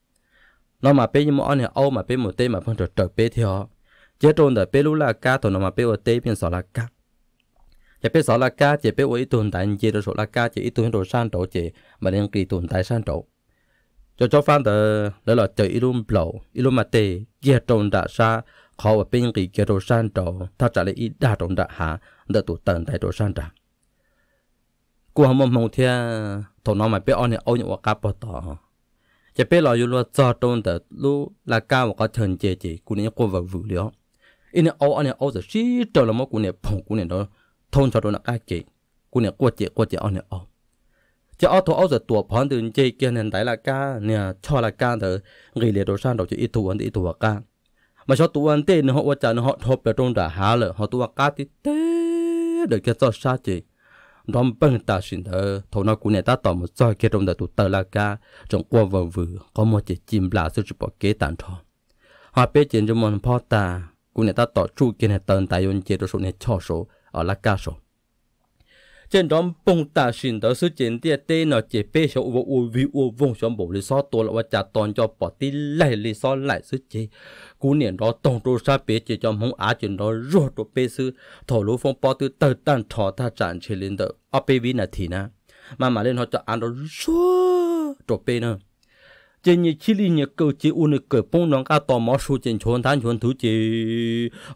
nó mà bé nhưng mà anh ô mà bé một tê mà phân trở trở bé theo, chế trôn đời bé lú là ca tụi nó mà bé một tê bên sọ là ca chế bé sọ là ca chế bé ấy tồn tại chế đồ sọ là ca chế ít tồn đồ san trổ chế mà nên kỳ tồn tại san trổ cho cho phan tờ đó là chơi ilum blow ilum mà tê chế trôn đã sa khó và bên kỳ chế đồ san trổ thật trả lại ít đa trôn đã hạ đỡ tụ tận tại đồ san trổ กูหมมงเทียตอนน้องมาเป้ออนเนี่ยเอาอย่างว่ากับต่อจะเป้รออยู่รัวจอตนแต่รู้ละก้าวก็เทินเจเจกูเนี่ยกูว่าวูเลียวอีเนี่ยเอาอันเนี่ยเอาจะชีเจอละมกูเนี่ยผงกูเนี่ยเนาะทนชอตนกาเจกูเนี่ยกูเจกูเจเอาเนี่ยเอาจะเอาตัวเอาจะตัวพรอนตื่นเจเกียนเนี่ยแต่ละก้าเนี่ยชอละก้าแต่เรียนโดยสารเราจะอีตัวอีตัวก้ามาชอตัวเต้นเขาว่าจะเขาทบไปตรงด่าหาเลยเขาตัวก้าที่เต้เด็กจะจอดชาเจ rong băng ta xin thơ thổ nó cũng này ta tỏ một soi kia trong đời tụt tờ là ca trong qua vào vừa có một chiếc chim là sự chụp bỏ kế tàn thọ họ biết chuyện cho mòn po ta cũng này ta tỏ chu kia này tần tại yon chế đồ số này cho số ở là ca số trên đó bông ta xin đó sự chuyện tiền tê nó chỉ bê số vô u vi u vùng xóm bộ lý so tổ là trả toàn cho bỏ tí lại lý so lại sự chế cú niệm đó tổng đồ sa bê chỉ cho mong á chuyện đó rồi tổ bê sư thổ lũ phong bỏ từ tờ tan thọ ta tràn trên lên đó ở bê vi là thì na mà mà lên họ cho ăn đó rồi tổ bê nữa chế nhị chi li nhị cầu chỉ u nị cờ bông nong ca tò mò số chế chốn than chốn thứ chế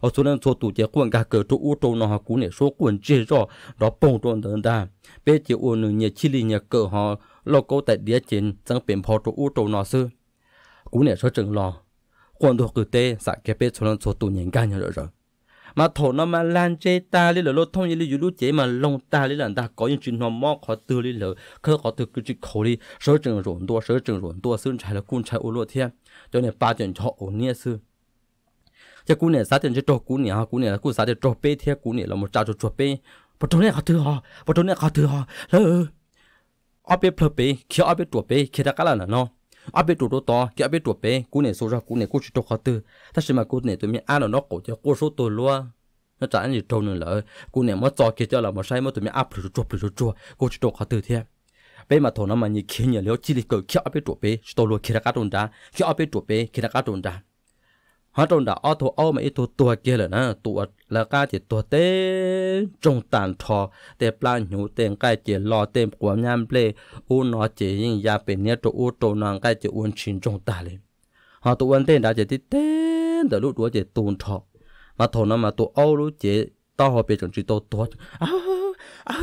ở số lần số tuổi chế quần cả cờ tụ u trâu nó họ cú nị số quần chỉ rõ đó bông trộn đơn đa bé chế u nị nhị chi li nhị cờ họ lo câu tại địa chiến chẳng biển phò tụ u trâu nó sư cú nị số chừng lo quần đồ cử tê sạc cái bé số lần số tuổi nhện gan nhở rồi mà thổ nó mà lan chế ta lý là lô thông như lý lũ chế mà lông ta lý là ta có những chuyện nó mò khó tư lý là khơ khó tư cứ chỉ khổ đi sở trường rộn đua sở trường rộn đua xương trái là cun trái ô lô thiên cho nên ba chuyện cho ổn nhé sư cho cú này sát tiền cho trò cú này ha cú này là cú sát tiền trò bê thế cú này là một trò trò bê và trò này khó tư họ và trò này khó tư họ lơ ở bên phở bê khi ở bên trò bê khi ta cả là nó Api tu tu to, ki api tu pe, ku ne so ra, ku ne koo chi tu kha tu, ta shima ku ne tu mi a lo no koo te, koo so tu luwa. Na ta nyi tau nu la, ku ne mo tso kee te ala mo shai mo tu mi a pli tu chi kha te. ma na ma chi li ki pe, ki ki pe, ki họ trong đã ô thua ô mà ít thua tua kia là nó tua là ca chỉ tua tê trong tàn thọ tê plan nhũ tên cái chỉ lo tên của nham lê u nó chỉ nhìn ya bên nhé chỗ u chỗ nàng cái chỉ uốn chín trong tà lên họ tụ uốn tên đã chỉ tít tên từ lúc đó chỉ tuôn thọ mà thọ nó mà tụ ô lúc chỉ to họ bị trong chỉ to to อา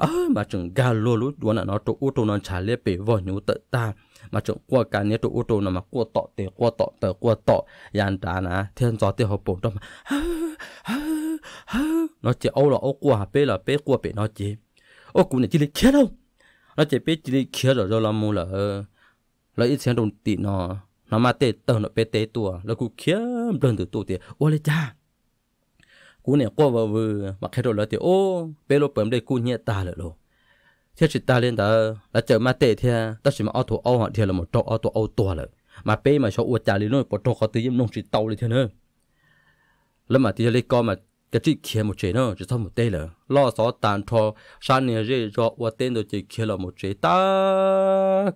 อมาจงกาลลูดวนนอตอุตนชาเลเปวอนิวตตา มาจงกวกันเนี่ยตอุตนมากวตอเตกวตอเตกวตอยานตานะเทียนจอเตหอปงตมาฮะนอจเอาละอากวเปละเปกวเปนอจโอ้กูเนี่ยจิเลเคียวนอจเปจิเลเคียวรอละมูละเออละอิเสียงตรงตีนอนมาเตตเตนเปเตตัว แล้วกูเคียมเดินตัวตัวเตโอเลจ้า cú này qua vào vừa mà khai đồ là thì ô bé lô bấm đây cú nhẹ ta lại rồi thế chỉ ta lên đó là chờ mà tệ thì ta chỉ mà ô tô ô họ thì là một chỗ ô tô ô tô rồi mà bé mà cho uất trả lên nó một chỗ có tự nhiên nông chỉ tàu lên thế nữa lắm mà thì lấy con mà cái chỉ kia một chế nó chỉ thôi một tê là lo gió tàn thò sáng nay rê cho uất tên đồ chỉ kia là một chế ta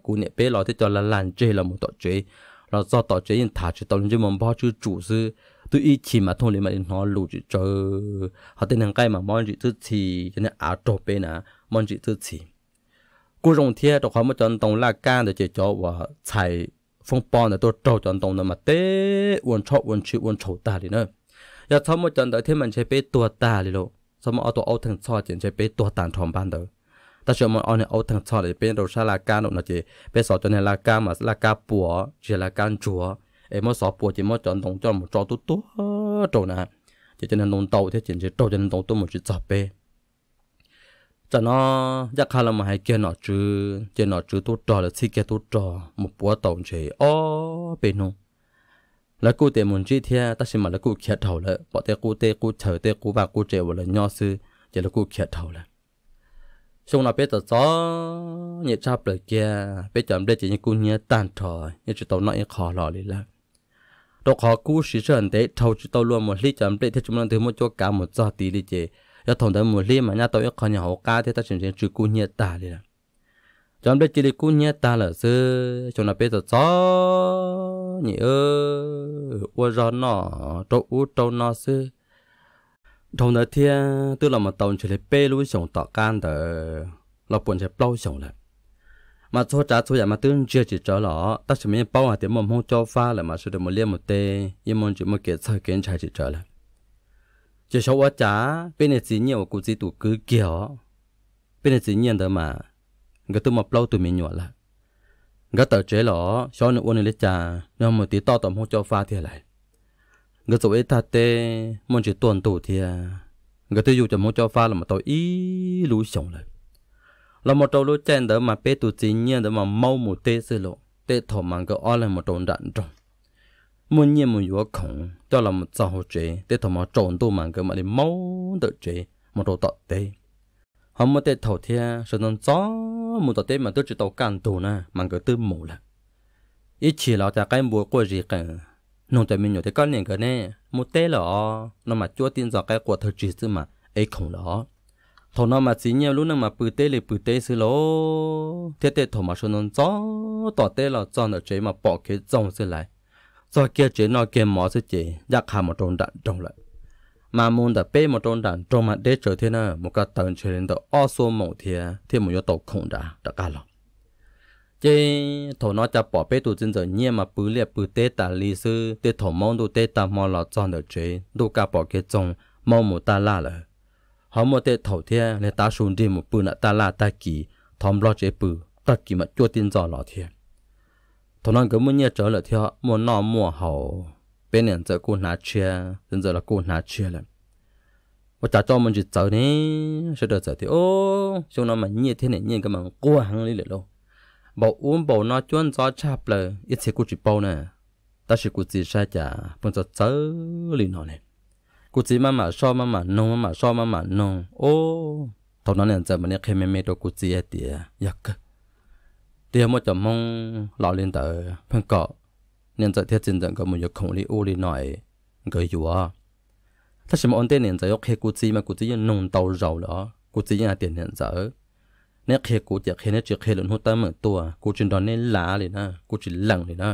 cú này bé lo thì cho là làn chế là một tổ chế là do tổ chế yên thả chỉ tàu lên chứ mầm bao chứ chủ sư ตัวอีชิมาทุ่งเลยมันนอนลู่จอเขาเต้นหางไก่มามอนจิตทุ่งชีจะเนี่ยอาโตไปนะมอนจิตทุ่งชีกูรงเทียตัวเขาไม่จนตรงลากการเดี๋ยวจะว่าใช้ฟงปอนเนี่ยตัวโจจนตรงนั้นมาเต้วนชอวนชิววนโชตาเลยเนาะอยากทำไม่จนเดี๋ยท่มันใช้ไปตัวตาเลยลูกสมมติเอาตัวเอาถึงช่อจริใช้ไปตัวต่างทองบ้านเด้อแต่ชามันเอาเนี่ยเอาทังช่อเลยเป็นเราชาลากการนุ่นะเจเป็นสอดจนเนี่ยลากการมาลากการปัวเจลากการจัว em mới sọp bùa chỉ mới chọn đồng cho một trò tốt tốt trâu nè chỉ cho nên nông tàu thế chỉ chỉ trâu cho nên đồng tốt một chút sọp bê cho nó chắc khai là mà hay kia nọ chứ kia nọ chứ tốt trò là chỉ kia tốt trò một bùa tàu chỉ ó bên không là cụ tệ muốn chi thế ta xin mà là cụ khía thầu là bỏ tệ cụ tệ cụ chờ tệ cụ và cụ trẻ và là nho sư chỉ là cụ khía thầu là xong là biết tớ gió nhiệt chắp lời kia biết chậm đây chỉ như cụ nhớ tàn thở như chỉ tao nói khó lò đi là độc họ cú sĩ sơn thế thâu chỉ tao luôn một lý chấm để thiết chúng nó từ một chỗ cả một giờ tí đi chứ giờ thông đấy một lý mà nhà tôi còn nhà họ cá thì ta chỉ chỉ cú nhẹ ta đi là chấm để chỉ cú nhẹ ta là sư chúng nó biết giờ chó nhỉ ơi ua gió nó trâu út trâu nó sư thông đấy thiên tức là một tàu chỉ để bê luôn sống tọt can đó là buồn sẽ bao sống lại mà cho trả thu giả mà tương chia chỉ cho lọ ta chỉ mình bao hạt tiền mồm không cho pha là mà sửa được một liên một tê nhưng mà chỉ một kiện sao kiện trái chỉ cho là chỉ cho quá trả bên này chỉ nhiều cũng chỉ đủ cứ kiểu bên này chỉ nhiều đó mà người tôi mà lâu tụi mình nhỏ là người tờ chế lọ số nó uống lấy trà nhưng mà tí to tầm không cho pha thì lại người tụi ít thật tê muốn chỉ tuần tụ thì người tôi dùng cho không cho pha là mà tôi ý lú sống lại là một trâu lúa chen đỡ mà bé tụ chỉ nhiên đỡ mà mau mù tê sư lộ tê thổ mang cái ó lên một trộn đạn trong muốn nhiên một yếu khổng cho là một sao hồ chế tê thổ mà trộn tu mang cái mà đi mau tự chế một trâu tọt tê họ một tê thổ thia sợ nó gió một tọt tê mà tôi chỉ tàu cạn tù na mang cái tư mù là ít chỉ là tại cái mùa của gì cả nông tại mình nhiều thế con này cái này một tê là nó mà chúa tin rằng cái của thời chỉ sư mà ấy khổng đó thổ nó mà chỉ nhiều lúc nào mà bự tê là bự tê xí lô thiết tê thổ mà số nón gió tỏ tê là cho nó chế mà bỏ cái dòng xí lại do kia chế nó kia mỏ xí chế giặc hà một tròn đạn trồng lại mà muốn đã bê một tròn đạn trồng mà để trở thế nào một cái tầng chế lên đó o số một thì thì một yếu tố khủng đã đã cả lòng chế thổ nó chả bỏ bê tụ chân giờ nhiên mà bự liệt bự tê tả lý sư tê thổ mong tụ tê tả mỏ là cho nó chế đủ cả bỏ cái dòng mong một ta la rồi họ mua tệ thầu thế nên ta xuống đi một bữa nãy ta là ta kỳ thom lo chế bữa ta kỳ mà cho tin giò lọ thế thằng nó cứ muốn nhớ trở lại theo mua nọ mua hậu bên này giờ cô nát chia bên giờ là cô nát chia rồi. và cha cho mình chỉ chờ nè sẽ được chờ thì ô chúng nó mà nhẹ thế này nhẹ cái mà cô hàng đi lại đâu bảo uống bảo nó chuyên gió chạp là ít sẽ cô chỉ bao nè ta sẽ cô chỉ sai chả bằng giờ chờ liền nó này กูจีมามาชอบมามานงมามาชอบมามานงโอ้ตอนนั้นเนี่ยจะมันเนี่ยเคมเมโตกูจีเตียยักเตียมัวจะมองหล่อเลียนเตอเพิ่งเกาะเนี่ยจะเทียจินจังก็มันยกของลีอูลีหน่อยก็อยู่อ่ะถ้าสมมาอันเตเนี่ยจะยกเฮกูจีมากูจียังนงเตาเราเหรอกูจียังเตียเนี่ยจะเนี่ยเคกูจะเคเนี่ยจะเคหลุนหัวตาเหมือนตัวกูจินตอนเนี่ยหลาเลยนะกูจินหลังเลยนะ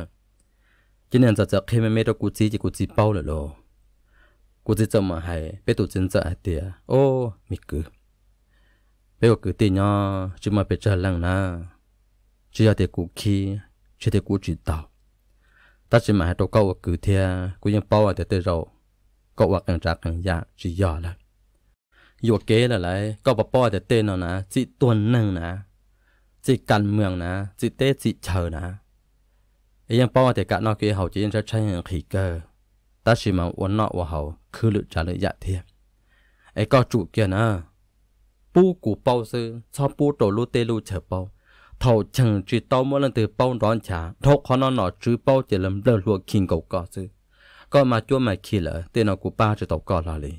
จนเนี่ยจะจะเคไม่ไม่ตัวกูจีจะกูจีเป้าเลยหรอกูจะจะมาให้เปตุจินจะเตียโอ้มีกือเปกกือตีเนาะจะมาเปจาลังนะจะอยากเตกูขี้จะเตกูจิตเอาแต่จะมาให้ตัวเก่ากือเทียกูยังเป้าแต่เตเราก็ว่ากันจากกันยาจียอละอยู่เก๋ละไรก็ปป้อแต่เต้นนะจิตัวหนึ่งนะจิกันเมืองนะจิเต้จิเชอนะยังป้อแต่กะนอกเก๋เขาจีนจะใช้เงินขี้เกอแต่ชิมาอ้วนนอกว่าเขา khứ lự trả lời dạ thiệt ấy có chủ kia nè bú củ bao sư cho bú tổ lu tê lu chở bao thầu chẳng chỉ tàu mỗi lần từ bao đón trả thâu khó nó nọ chứ bao chỉ làm đờ lùa kinh cầu có sư còn mà chua mà khi lỡ tê nọ cụ ba chỉ tàu có là lì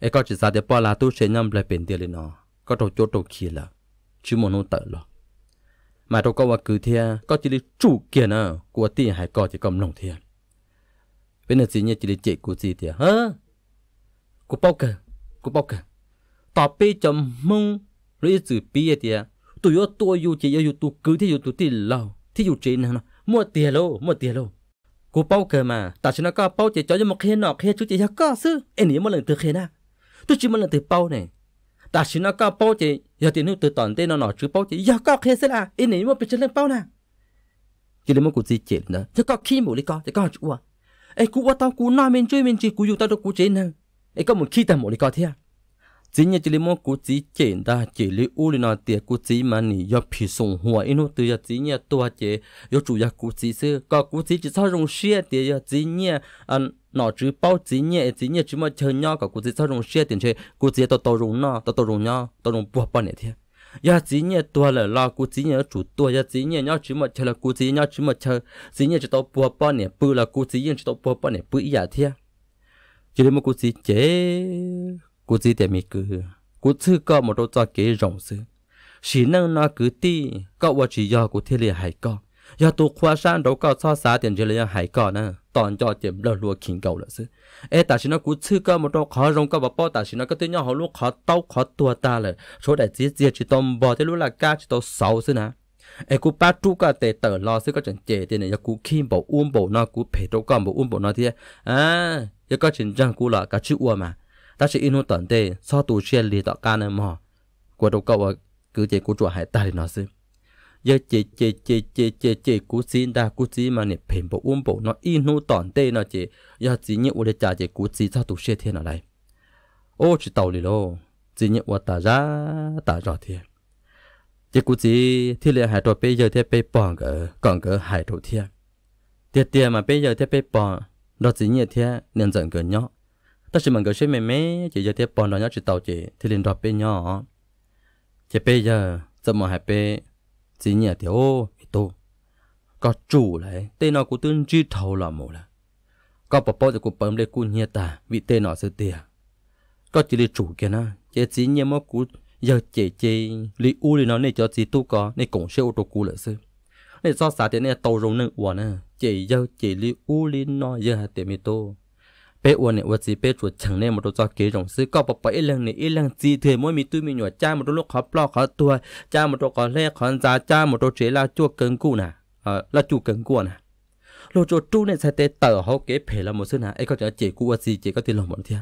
ấy có chỉ ra để bao là tu sẽ nhầm lại bên tiền lên nó có đầu chua đầu khi lỡ chứ muốn nó tự lo mà đâu có ว่าคือเทียก็จะได้จู่เกียนะกลัวตีหายก็จะกำลงเทียน bên là gì nhỉ chỉ là chị của gì thì à? hả của bao cả của bao cả tao bê chấm mông rồi chữ bê thì tôi yo tôi yo chị yo tôi cứ thế yo tôi thì lâu thế yo chị nè mua tiền lô mua tiền lô của bao cả mà ta chỉ nó có bao chị cho cho một khe nọ khe chú chị có sư em nghĩ một lần từ khe na tôi chỉ một lần từ bao này ta chỉ nó có bao chị giờ tiền nước từ toàn tên nó nọ chứ bao chị giờ có khe sẽ là em nghĩ một bị chân lên bao nè chỉ là một cuộc gì chết nữa chứ có khi mù đi có chứ có chú à ấy cú tao cú na mình chơi mình chỉ cú dùng tao cho cú chế nè, ấy có một khi tao một đi coi thế à. chỉ nhà chỉ lấy mua cú chỉ chế ta chỉ lấy u lên nó tiệt cú chỉ mà nỉ do phi sùng hoa inu từ giờ chỉ nhà tua chế do chủ nhà cú chỉ sư có cú chỉ chỉ sao dùng xe tiếc giờ chính nhà anh à, nó chỉ bao chỉ nhà chỉ nhà chỉ mà chơi nhau có cú chỉ sao dùng xe tiền chơi cú chỉ tao tao dùng nó tao tao dùng nhau tao dùng bùa bao này thế ya chỉ nhẹ tua là lo cú chỉ nhẹ chủ tua ya chỉ nhẹ nhau chỉ một chơi là cú chỉ nhau chỉ một chơi chỉ nhẹ chỉ tao bùa bao nè bự là cú chỉ nhẹ chỉ tao bùa bao nè bự ya thia chỉ đến một cú chỉ chế cú chỉ để mi cứ cú chữ có một đôi cho kế rộng sự chỉ năng nó cứ ti có vật chỉ do cú thế liền hay có giờ tụ khoa sang đâu có so sánh tiền chơi là hải cỏ nè toàn cho tiền lừa lừa kinh cầu là chứ ê ta xin nó cứ chữ cơ một đâu khó rong cơ bà bao ta xin nó cái tiếng nhau họ lúc khó tao khó tua ta là số đại chỉ chỉ chỉ tôm bò thế lúc là chỉ tao sáu chứ nè ai cú ba chú cả tệ tờ lo xí có chẳng chế tiền này cú kim bảo uông bảo nó cú phê đâu còn bảo uông bảo nó thế à giờ có chuyện chẳng cú là cả chữ uông mà ta chỉ inu tận tệ so tù chia lì tọt ca nè mò của đâu cậu cứ chỉ cú chuột hải ta thì nó xí giờ chị chị chị chị chị chị cú xí đa cú xí mà nè phèn bộ uống bộ nó in hô tòn tê nó chị giờ chị nhẹ uống để trả chị cú xí sao tụ xe thế nào đây ô chị tàu đi lô chị nhẹ uống ta ra ta rõ thiệt chị cú xí thì liền hai trò bây giờ thế bây bòn gỡ còn gỡ hai trò thiệt tiệt tiệt mà bây giờ thế bây bòn nó chị nhẹ thế nên dần gỡ nhỏ ta chỉ mong gỡ xí mẹ mẹ chị giờ thế bòn nó nhỏ chị tàu chị thì liền trò bây nhỏ chị bây giờ giờ mà hai bây chỉ nhờ tiểu ô tu có chủ lại tên nó cũng tương chi thầu là mổ là có bỏ bỏ thì cũng bấm lên cũng nhẹ ta vì tên nó sẽ tiền à. có chỉ là chủ kia na chỉ chỉ nhẹ mà cũng giờ chỉ chỉ lý u thì nó này cho chỉ tu có này cũng sẽ ô tô cũ là sư này do sao thì này tàu rồng nữa nè chỉ giờ chỉ lý u lý nó giờ hạt tiền mi tu เป้อวนเนี่ยว่าจีเป้จุดฉังเนี่ยมันตัวจอเกจงซื้อก็ปะปะอีเรื่องเนี่ยอีเรื่องจีเถื่อมวยมีตุ้ยมีหนวดจ้ามันตัวลูกขอปลอกขอตัวจ้ามันตัวขอเล่ขอนจ้าจ้ามันตัวเจลาจ้วเกินกู้น่ะเออละจู่เกินกู้น่ะโลโจจูเนี่ยใช้เตะเต๋อเขาเก๋เผลละหมดซึ่งนะไอ้ก็จะเจกูว่าจีเจก็ตีหลงหมดเทีย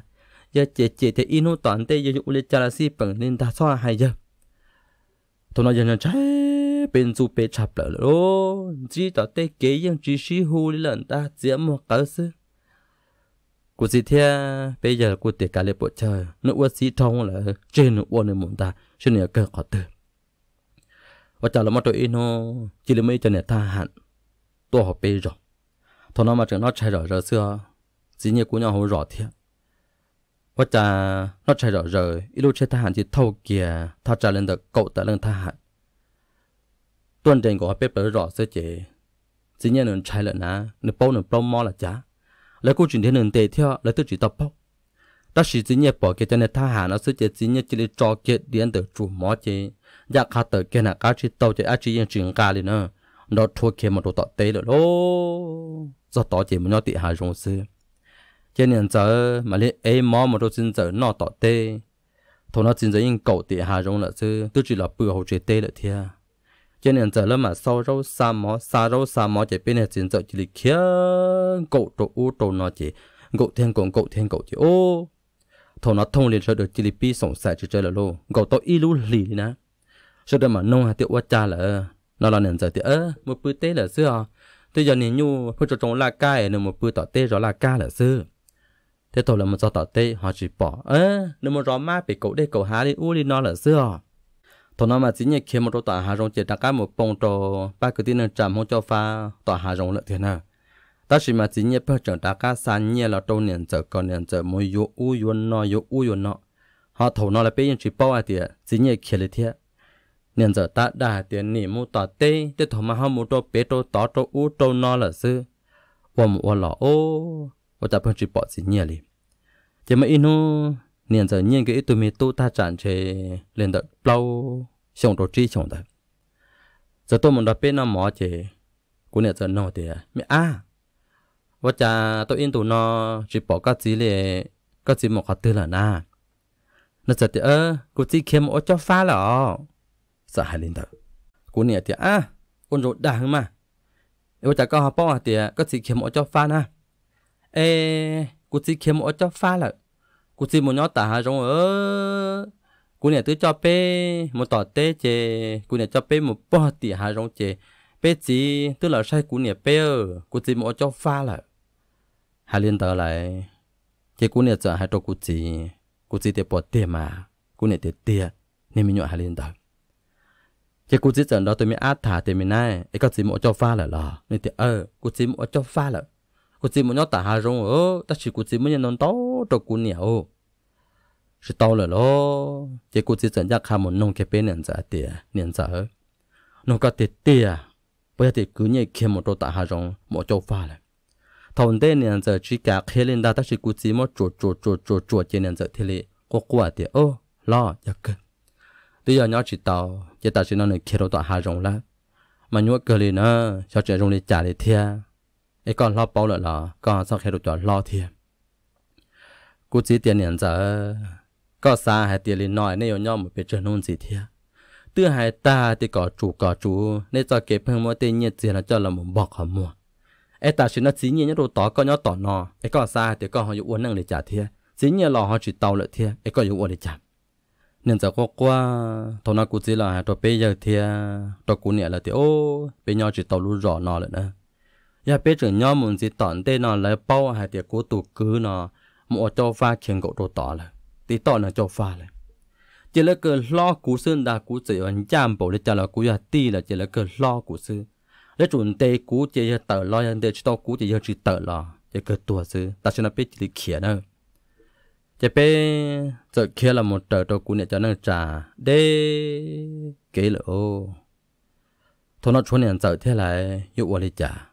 ยาเจเจเตอีโนตอนเตยอยู่อุเลจาราซีเปิงนินตาซ้อหายเยอะตอนนั้นยังใช้เป็นจูเป็ดฉับเลยโอ้จีต่อเตเก๋ยังจีชีฮูเรื่องตาเจียมหมดกันซึ่ง cô gì thế bây giờ cô tiệt cả lệ bộ chơi nước uất sĩ trong là trên nó uất nên ta trên nhà cơ khó từ và chả là mà tôi nó chỉ là mấy cho nhà ta hạn tôi họp bây giờ thằng nó mà chẳng nó chạy rồi rồi xưa chỉ như cô nhau không rõ thiệt và chả nó chạy rồi rồi ít lúc chơi ta hạn chỉ thâu kìa thao trả lên được cậu ta lên ta hạn tuần trên của họ bếp rõ rồi xưa chỉ chỉ như nó chạy lại nè nó bao nó bao mò là chả 来过今天能得跳，来都去到包。但是今年宝给咱的他喊了，是这今年这里招给连的主毛的，也看到给那个去到这阿只人真干的呢，那脱开嘛都到得了咯，这到这么要底下容事。今年走嘛哩哎毛嘛都真走那到得，同那真正用狗底下容了，这都只了背后这得了天。cho nên giờ lớp mà sau râu xa mó xa râu xa mó chỉ bên này chuyện giờ chỉ kia cậu trộn u trộn nó chỉ cậu thiên cậu cậu thiên cậu chỉ ô thôi nó thông liền rồi được chỉ bị sống sạch chỉ chơi là lô cậu tôi y lú lì nè sợ được mà nông hạt tiêu quá cha là nó là nên giờ thì ơ một bữa tết là xưa tôi giờ nhìn nhu phải cho chúng là cay nên một bữa tỏ tê rõ là ca là xưa thế thôi là một do tỏ tê họ chỉ bỏ ơ nên một rõ ma bị cậu đây cậu há đi u đi nó là xưa thằng nó mà chỉ nhẹ kia một tòa hà rồng chỉ đặt cả một bông trò ba cái tin chạm không cho pha tòa hà rồng lợi thế nào ta chỉ mà chỉ nhẹ bơ chẳng đặt cả san nhẹ là trâu niệm chợ còn niệm chợ mỗi yếu u yếu nọ yếu u yếu nọ họ thầu nó là bây giờ chỉ bảo à tiệt chỉ nhẹ kia lợi thế niệm chợ ta đã tiền niệm mu tòa tê để thằng mà họ mu trâu bé trâu tỏ trâu u trâu nọ là sư ôm ôm lọ ô ô ta bơ chỉ bỏ chỉ nhẹ liền chỉ mà inu nên giờ nhiên cái tụi mình tu ta chẳng chế lên đợt lâu xong rồi chi xong đấy giờ tôi muốn đọc bên nó mỏ chế của nên giờ nó thì à? mẹ à và cha tôi yên tụ nó chỉ bỏ các gì lệ các gì một khát tư là na nó giờ thì ơ cô chỉ kiếm ở cho pha là sợ dạ, hãi lên đợt của nên thì à ôn rồi đã mà và cha có học bao à thì à, các gì kiếm ở cho pha na ê cô chỉ kiếm ở cho pha là cú chỉ muốn nhớ tả hà rong ở cú này tự cho bé một tỏ tê chè cú này cho bé một bò tỉ hà rong chè bé chỉ tức là sai cú này bé cú chỉ muốn cho pha là hà liên tờ lại chè cú này chọn hai trâu cú chỉ cú chỉ để bỏ tiền mà cú này để tiền nên mình nhọ hà liên tờ chè cú chỉ chọn đó tôi mới át thả tiền mình này ấy có chỉ muốn cho pha là là nên thì ơ cú chỉ muốn cho pha là กูจีมันยอตาหารงเออแต่ชีกูจีมันยังนอนโตตัวกูเหนียว是到了咯，结果这阵家看门弄给别人在的，人在，弄个爹爹啊，不要得姑娘看门都打下中，莫做法了。头那人在只家开领导，但是估计莫做做做做做这人在这里，我过的哦，那一个，你要要知道，这但是那你看到打下中了，嘛我个人呢，小姐容易家里天。ไอ้ก่อนรอเปาเลยล่ะก็สักแค่ดูจอดรอเทียมกูจีเตียนเนี่ยจะก็ซาหายเตียลินน้อยในยอย่อมเป็นเจนุ่นสีเทียตื้อหายตาตีก่อจูก่อจูในจอเก็บเพิ่งมัวเตียเนี่ยเจียนจอละมุมบอกขมัวไอ้ตาชินะสีเนี่ยยดูต่อก็ย่อต่อนอไอ้ก็ซาเตียก็หอยอ้วนนั่งเลยจ่าเทียสีเนี่ยรอหอจีเตาเลยเทียไอ้ก็อยู่อ้วนเลยจ่าเนี่ยจะก็กว่าตอนนั้นกูจีละหายตัวเปย์เยอะเทียตัวกูเนี่ยละเทียโอ้เปย์ย่อจีเตารู้รอนอเลยนะ ya bé trưởng nhóm muốn gì tọn tê nó lấy bao hai tiệc cố tụ cứ nó mua cho pha khiến cậu đồ tỏ là tí tỏ là cho pha là chỉ là cái lo cú sơn đã cú chỉ vẫn chạm bổ để cho là cú ya ti là chỉ là cái lo cú sư để chuẩn tê cú chỉ ya tờ lo ya tê cho tao cú chỉ ya chỉ tờ lo chỉ cái tua sư ta sẽ là bé chỉ kia nữa chỉ bé giờ kia là một tờ đồ cú này cho nó trả để cái lỗ thôi nó chuẩn nhận giờ thế lại yêu quá đi trả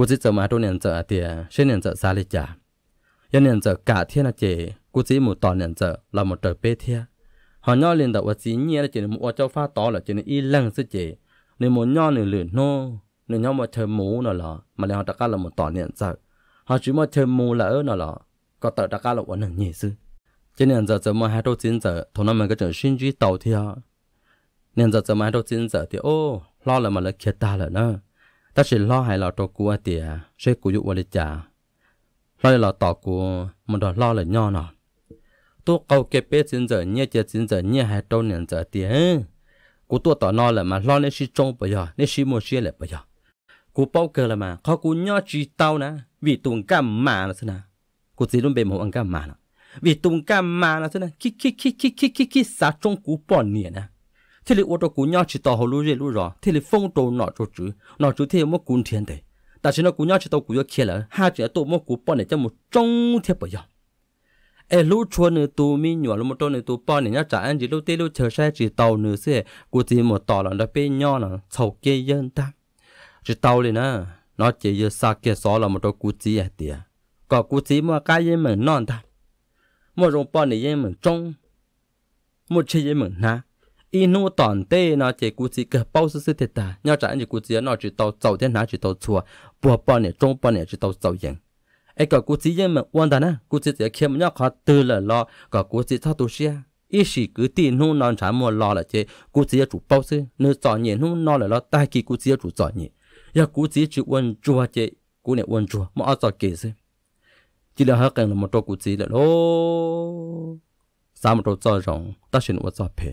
กูจิจะมาตัวเนี่ยจะเตียเช่นเนี่ยจะซาลิจ่ายันเนี่ยจะกะเทียนเจกูจิหมู่ตอนเนี่ยจะเราหมดเตอเป้เทียหอนย่อเรียนแต่ว่าจีเนี่ยเจนหมู่เจ้าฟ้าต่อหรอเจนอีเล่งซะเจในหมู่ย่อหนึ่งหรือโน่หนึ่งย่อมาเธอหมูน่ะหรอมาแล้วตะก้าเราหมดตอนเนี่ยจะหอชิมาเธอหมูละเออน่ะหรอก็เตอตะก้าเราวันหนึ่งยี่ซื้อ今年在怎么还都进着，同他们个种新居倒贴。年在怎么还都进着的哦，老了嘛了，开大了呢。ta chỉ lo hại là trò cua tiề, sẽ cú dụ đi chả lo là tỏ cua mình đó lo là nho nọ tu câu kế bê chín giờ nhẹ chơi chín giờ nhẹ hai trâu nền giờ tiề, cú tu tỏ nó là mà lo nên si trông bây giờ nên si mua xe lại bây giờ cú bao cờ là mà khó cú nho chỉ tao nè vì tuồng cam mà là thế nào cú chỉ luôn bề mồm ăn cam mà nè vì tuồng cam mà là thế nào kí kí kí kí kí kí khi sa trông cú bỏ nè nè thế là ô tô cú nhau chỉ tao hồ lú rê lú rõ thế là phong trâu nọ chỗ chữ nọ chữ thế một cuốn thiên đấy ta chỉ nó cú nhau chỉ tao cũng yo kia là hai chữ tụ một cú bọn này cho một trong thế bây giờ, ai lú chua nữa tụ mi nhỏ lú một trâu nữa tụ bọn này nhau trả anh chỉ lú tê lú chờ xe chỉ tao nữa xe cú chỉ một tao là đã bê nhau là sầu kê yên ta chỉ tao này nè nó chỉ giờ xa kia xó là một trâu cú chỉ à tiệt có cú chỉ mà cái gì mình non ta một rồng bọn này gì mình trong một chơi gì mình na ý nu tòn tê nó chỉ cú chỉ cái bao sư sư thiệt ta nhau chẳng chỉ cú chỉ nó chỉ tàu tàu thế nào chỉ tàu chùa bùa bao nè trung bao nè chỉ tàu tàu yên ấy cả cú chỉ yên mà quan đàn á cú chỉ chỉ kiếm nhau khó tư là lo cả cú chỉ thao tu sĩ ý sĩ cứ tì nu non chẳng mua lo là chỉ cú chỉ chủ bao sư nữ chọn nhẹ nu non là lo tai kỳ cú chỉ chủ chọn nhẹ ya cú chỉ chỉ quân chùa chỉ cú nè quân chùa mà ở chọn kỳ sư chỉ là hết cần là một trò cú chỉ là lô sao một trò chọn rộng ta xin một trò phê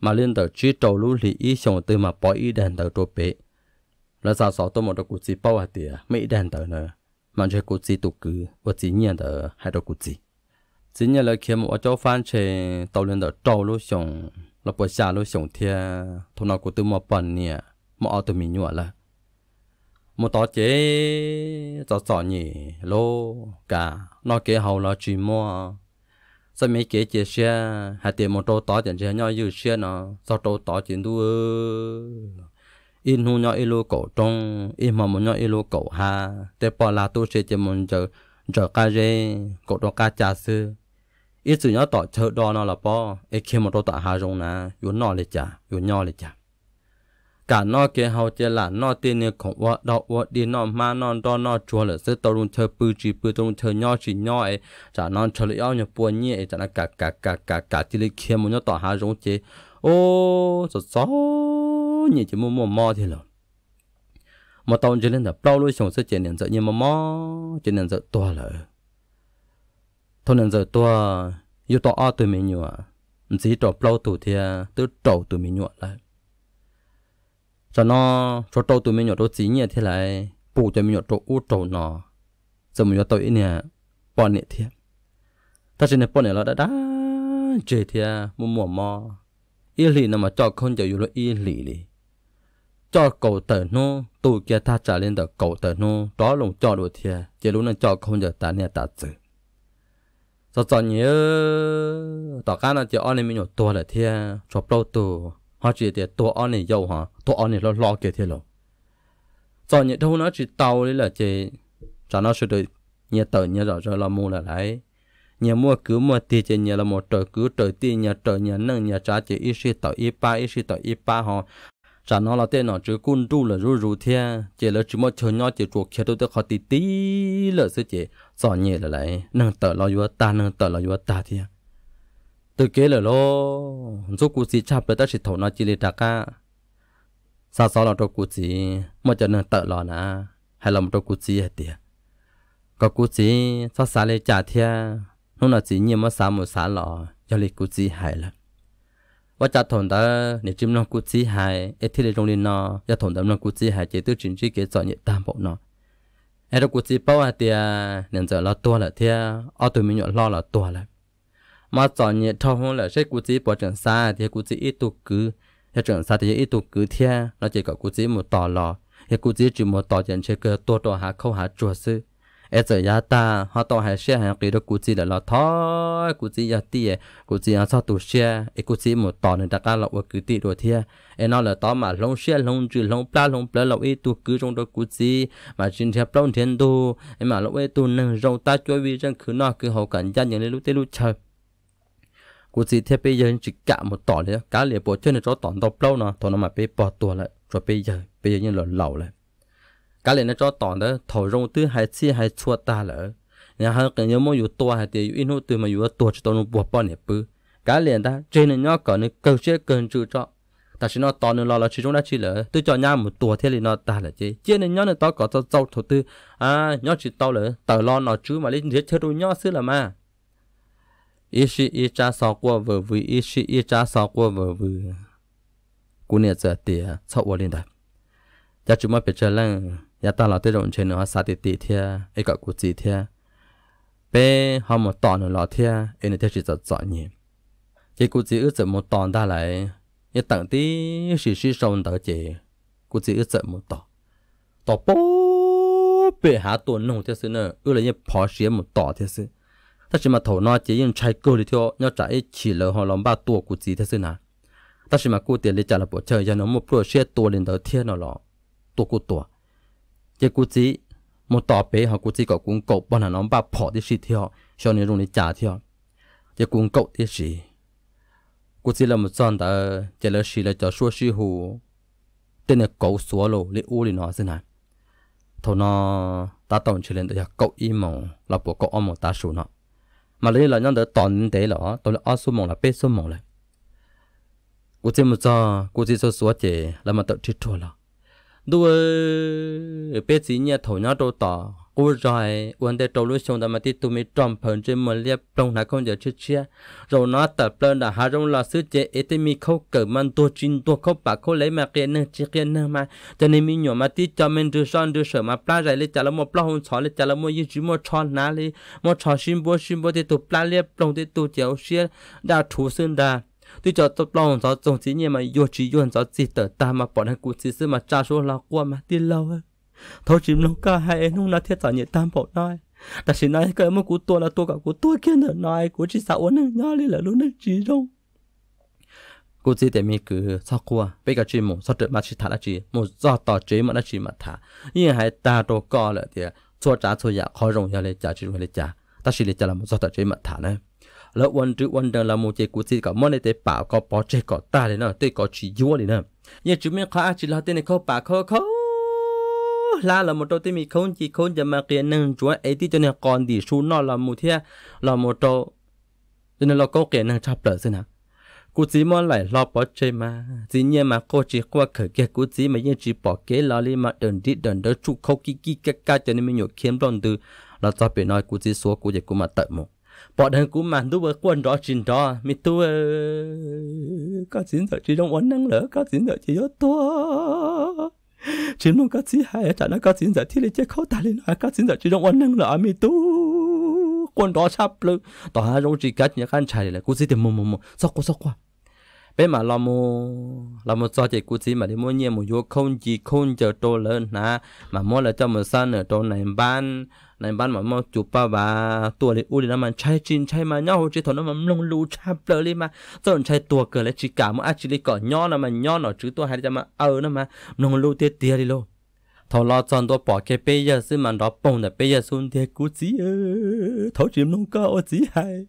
mà liên tờ chi trâu lũ lì ý xong từ mà bỏ ý đàn tờ trô bệ. Là sao sọ tôi một đồ cụ bao hạt tìa, mấy đàn tờ nè, mà chơi cụ chí tụ cử, và chí nhiên tờ hai đồ cụ chí. Chí nhiên là khi một cháu phan chê tàu liên tờ trâu lũ xong, là bỏ xa lũ xong thịa, thô nào cụ tư mà bần nè, mà ở tù mì nhuộn là. mà tỏ chế, tỏ sọ nhỉ, lô, cả, nó kế hầu là chì mua. สมัยเกจเชียหาเตียมโตต่อจันเชียย่ออยู่เชียเนาะสอโตต่อจันดูอินหูย่ออีลูกตรงอิมามย่ออีลูกฮาแต่ปอลาตูเชียจะมันจะจะกาเรกตรงกาจาซืออีสุย่อต่อเชดอเนาะละปอเอเคมโตต่อหารงนะอยู่นอเลยจ้ะอยู่ย่อเลยจ้ะ cả no kia hậu chia là no tiền nè không vợ đậu vợ đi no mà non đó no chùa là sẽ tao luôn chơi bự chỉ bự tao luôn chơi nhỏ chỉ nhỏ ấy chả non chơi lấy ao nhập buồn nhẹ chả là cả cả cả cả cả chỉ lấy kia một nhóc tỏ hà giống chế ô sợ sợ nhẹ chỉ mua mua mò thì rồi mà tao chỉ lên là bao lối sống sẽ chỉ nhận sợ nhưng mà mò chỉ nhận sợ to là thôi nhận sợ to yêu tao ao tụi mình nhựa chỉ trò bao tụi thì tứ trầu tụi mình nhựa lại cho nó cho trâu tụi mình nhỏ trâu chỉ nhỉ thế lại bù cho mình nhỏ trâu út trầu nọ giờ mình nhỏ tôi nè bọn nè thiệt ta chỉ nè bọn nè nó đã đã chơi thiệt mua mua mò y lì nó mà cho con giờ yêu lo lì lì cho cầu tờ nô tụi kia ta trả lên tờ cầu tờ nô đó lùng cho đồ thiệt chỉ lúc nó cho con giờ ta nè ta chơi. sao cho nhớ tao cá nó chỉ ăn mình nhỏ tua là thiệt cho bao tù họ chỉ để tổ ăn này dâu hả tổ ăn này nó lo cái thế rồi cho những đâu nó chỉ tàu đấy là chỉ cho nó sự được nhà tờ nhà rõ rồi là mua là đấy nhà mua cứ mua tiền chỉ nhà là một trời cứ trời tiền nhà trời nhà nâng nhà trả chỉ ít xí tờ ít ba ít xí tờ ít ba họ cho nó là tên nó chỉ cun du là rú rú thế chỉ là chỉ một chơi nhau chỉ chuột kia đâu được khó tí tí là sự chỉ cho nhà là đấy nâng tờ lo vừa ta nâng tờ lo vừa ta thế từ kế là lo, giúp cụ sĩ chạp lại ta chỉ thổ nó chỉ lì trả cả sao sao là cho cụ sĩ mà cho nên tự lo nà hay là một cho cụ sĩ hết tiệt có cụ sĩ sao xa lì trả thia nó là chỉ nhiều mà xa một xa lọ cho lì cụ sĩ hại là và trả thổn ta để chim nó cụ sĩ hại ít thì để trong linh nó và thổn ta nó cụ sĩ hại chỉ tư chính trị kế chọn nhị tam bộ nó ai đó cụ sĩ bao à tiệt nên giờ lo tua là thia ở tụi mình nhỏ lo là tua là mà cho nhiệt thâu hơn là sẽ cú bỏ trận xa thì cú chỉ ít tụ cứ hết trận xa thì ít tụ cứ thea nó chỉ có cú chỉ một tò lò hết cú chỉ chỉ một tò trận chơi cơ tổ tổ hạ khâu hạ chùa sư ấy giờ ya ta họ tò hạ xe hàng kỳ đó cú chỉ là lo thó cú chỉ ya ti cú chỉ ya sao tụ xe ấy cú chỉ một tò nên ta cả lọ cứ ti đồ thea ấy nói là tò mà lông xe lông chữ lông pla lông pla lọ ít tụ cứ trong đó cú chỉ mà trên theo plong thiên đồ, ấy mà lọ ít tụ nâng rong ta chơi vì rằng cứ nọ cứ hậu cảnh gia những lúc tê lúc chơi กูสิเทไปยันจิกะหมดต่อเลยกะเหลียปวดเชื่อในจอต่อนตบเล่านะตอนนั้นมาไปปอดตัวเลยจอไปยันไปยันหล่อเหล่าเลยกะเหลียในจอต่อนเด้อถอยลงตื้อหายซี่หายชัวตาเลยเนี่ยฮะกันยังมองอยู่ตัวหายเตียอยู่อินหูตัวมาอยู่ตัวจะตัวนุ่มปวดป้อนเนี่ยปื้อกะเหลียนตาเจนเนี่ยก่อนเนี่ยเกิดเชื่อเกินจืดจอแต่ฉันตอนนึงเราเราชิจงได้ชิเลยตัวจอน้าหมดตัวเท่เลยนอตาเลยเจ๊เจ๊เนี่ยย้อนเนี่ยตอก็จะเจ้าถูตื้ออ่าย้อนชิตเอาเลยแต่รอหนอจื้อมาเล่นเยอะเชื่อรู้ย้อนซื้อละมา ishi icha sao qua vờ vư ishi icha sao qua vờ vư cú nè giờ tì sao qua lên đấy. giờ chúng mày biết chơi lần giờ ta là tới rộng chơi nữa sao tì tì thia ấy cả cú gì thia bé họ một tòn nữa là thia ấy nên thia chỉ giật giật nhỉ Chỉ cú gì ước giật một tòn ta lại giờ tặng tí xì xì sông đỡ chị cú gì ước giật một tòn tỏ bố bé hạ tuần nông thế sự nữa ước là như phá xí một tỏ thế sự ta chỉ mà thổ nó chỉ yên chạy cơ đi theo nhau chạy chỉ lỡ họ lòng ba tua của gì thế xưa nà ta chỉ mà cô tiền để trả là bộ chơi cho nó một bữa xe tua lên đầu thiên nó lọ tua cô tua chỉ cô chỉ một tỏ bể họ cô chỉ có cũng cậu bọn nó ba bỏ đi xịt theo cho nên luôn để trả theo chỉ cung cậu đi gì? cô chỉ là một trận ta chỉ là xí là cho xua xí hồ, tên là cậu xóa lô lấy u lên nó thế nà thổ nó ta tổng chỉ lên được cậu im mộng là bộ cậu ông ta số nó mà lấy là nhân đỡ tòn thế là tôi là số mong là bê số mong này, cô chỉ một giờ cô chỉ số số chỉ là mà tự chết thua là đuôi bê chỉ nhẹ thổi nhau đâu tỏ ô rồi vấn đề trâu lúc xong đó mất đi tụi mình trộm phần trên mà liệp trong là không giờ chết chia rồi nó tập lên là hà rong là sứ chế ấy thì mình không cử man tua chín tua không bạc không lấy mà kia nè chỉ kia nè mà cho nên mình nhỏ mà tí cho mình đưa son đưa sợ mà pla rồi lấy chả là một pla hôn chó lấy chả là một gì một chọn ná lấy một chọn xin bố xin bố thì tụi pla liệp trong thì tụi chéo xia đã thú sơn đà tôi cho tập lòng gió trồng chỉ nhưng mà yêu chỉ yêu cho chỉ tờ ta mà bọn hắn cụ chỉ sư mà cha số là qua mà tiền lâu thôi chỉ lúc cả hai em lúc nào thiết giả nhẹ tam bộ nói ta chỉ nói cái mà cú tua là tua cả cú tua kia nữa nói cú chỉ sợ uốn nữa nhá đi là luôn nữa chỉ đâu cô chỉ để mình cứ sao cua bây giờ chỉ một sao được mà chỉ thả là chỉ một do tỏ chế mà là chỉ mà thả nhưng hai ta đồ co là thì cho trả cho dạ khó rồng ya lấy trả chỉ rồi lấy trả ta chỉ lấy trả là một do tỏ chế mà thả này lỡ quân chữ quân đang là một chế cú chỉ cả món này để bảo có bỏ chế có ta đấy nè tôi có chỉ vua đấy nè nhưng chúng mình khó chỉ là tên khó bảo khó khó là là một trâu tí mì khôn chỉ khôn, giờ mà kia nâng chúa ấy e tí cho nên con đi số nọ là một thế là một trâu cho nên là có kia nâng chấp lợi thế nào cú chỉ mò lại lo bỏ chơi mà chỉ nhiên mà cô chỉ qua khởi kia cú chỉ mà nhiên chỉ bỏ kế lo đi mà đừng đi đừng đỡ chú khâu kí kí cái cái cho nên mình nhổ kiếm lòng từ là cho bị nói cú chỉ số cú chỉ cú mà tận một bỏ đằng cú mà tu với quân đó chín đó mi tu có chín giờ chỉ đông quấn năng lỡ có chín giờ chỉ yếu tua chỉ mong các chị hay chả nói các chị giải thiết lý chế khó tài lên các chị giải chỉ trong ổn năng là mi tu quân đó sắp lư tòa hai rong chỉ cách nhà khăn chạy lại cứ sĩ tìm mồm mồm sao qua sao qua bé mà lo mu lo mu cho chị cũng chỉ mà đi mua nhiều một vô không chỉ không chờ tô lớn nà mà mua là cho mu san ở trong này ban này ban mà mua chụp ba ba, tua đi u đi làm mà chạy chín chay mà nhau chỉ thôi nó mà lông lù cha lơ đi mà rồi chạy tua cờ lại chỉ cả mu ăn chỉ đi cỏ nhau là mà nho nó chứ tua hay cho mà ờ nó mà lông lù tiệt tiệt đi luôn thầu lo chọn tôi bỏ cái bây giờ xin mà đó bông là bây giờ xuống thì cú chỉ thấu chìm lông cao chỉ hay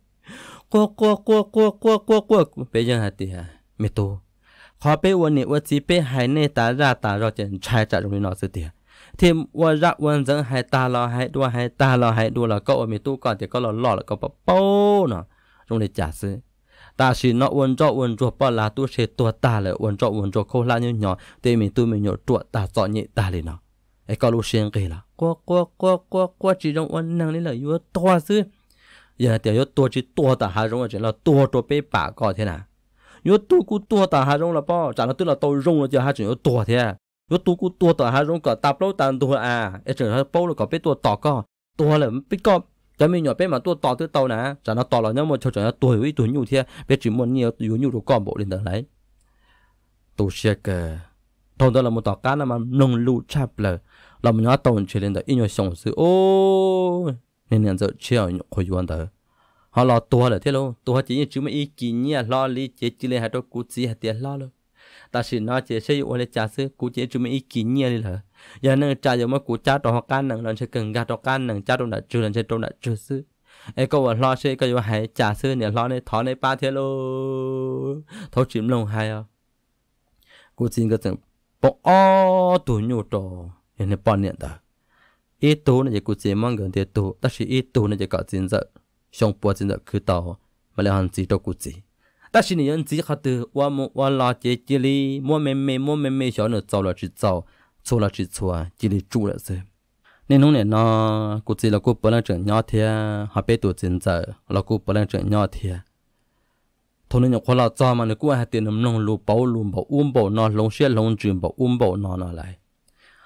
qua qua qua qua qua qua qua bây giờ hả tiệt mẹ tu khó bé quân này quân chỉ bé hai nè ta ra ta ra chân trái trái rồi nó sự tiền thì quân ra quân dẫn hai ta lo hai đua hai ta lo hai đua là cậu mẹ tu còn thì có lo lo là cậu bắp bao nó trong này trả sự ta chỉ nó uốn cho uốn cho bao là tu sẽ tua ta lại uốn cho uốn cho khâu la như nhỏ thì mình tu mình nhỏ chuột ta cho nhị ta lên nó ai có lúc xuyên cái là qua qua qua qua qua chỉ trong uốn năng lên là yếu to chứ giờ tiểu yếu to chỉ to ta hai trong chỉ là to cho bé bà có thế nào nếu tu cú tua ta hai rong là nó tức là tôi rong là giờ nếu tu cú tua ta hai rong cả tập lâu tàn tua à ít chuyện hai bao là có biết tua tọt co tua là biết co cho mình nhỏ biết mà tua tọt thứ tàu nè nó tọt là nhau mà cho chả nó tua với tua nhiều thế biết chỉ muốn nhiều yếu nhiều đồ con bộ lên tờ lấy tu xe kề đó là một tọt cá nào mà nông lưu chạp là là một nhóm tàu chỉ lên tờ ít nhiều sống sự ô nên nhận giờ chưa ở nhục hồi quan họ lo tua là thế luôn tua chỉ như chú mấy ý kiến nhỉ lo li chế chỉ là hai đôi cú chỉ hai tiền lo luôn ta chỉ nói chế xây ô lệ trả sư cú chế chúng mới ý kiến nhỉ là giờ nên trả giờ mới cú trả đồ họ can nâng lần sẽ cần gạt đồ can nâng trả đồ đã trừ lần sẽ đồ đã trừ sư ai có là lo sẽ câu là hay trả sư nè lo này thọ này ba thế luôn thấu chìm lòng hay à cú chỉ cái thằng bỏ o tủ nhủ đồ nên bỏ niệm ta ít tủ này cú chỉ mong gần tiền tủ ta chỉ ít tủ này chỉ có tiền giật xong bữa trên đó cứ tàu mà lại hàn gì đâu cũng gì ta xin nhận gì khát từ wa mo wa la chế chế li mua mềm mềm mua mềm mềm xóa nữa tàu là chỉ tàu xóa là chỉ xóa chỉ li trụ là gì nên hôm nay nó cụ gì là cụ bận nay chuyện nhỏ thế họ bé tuổi chân giờ là cụ bữa nay chuyện nhỏ thế thôi nên khoa là cho mà nó cũng hay tiền nằm nông lù bảo lù bảo um bảo nó lông xe lông chìm bảo um bảo nó nó lại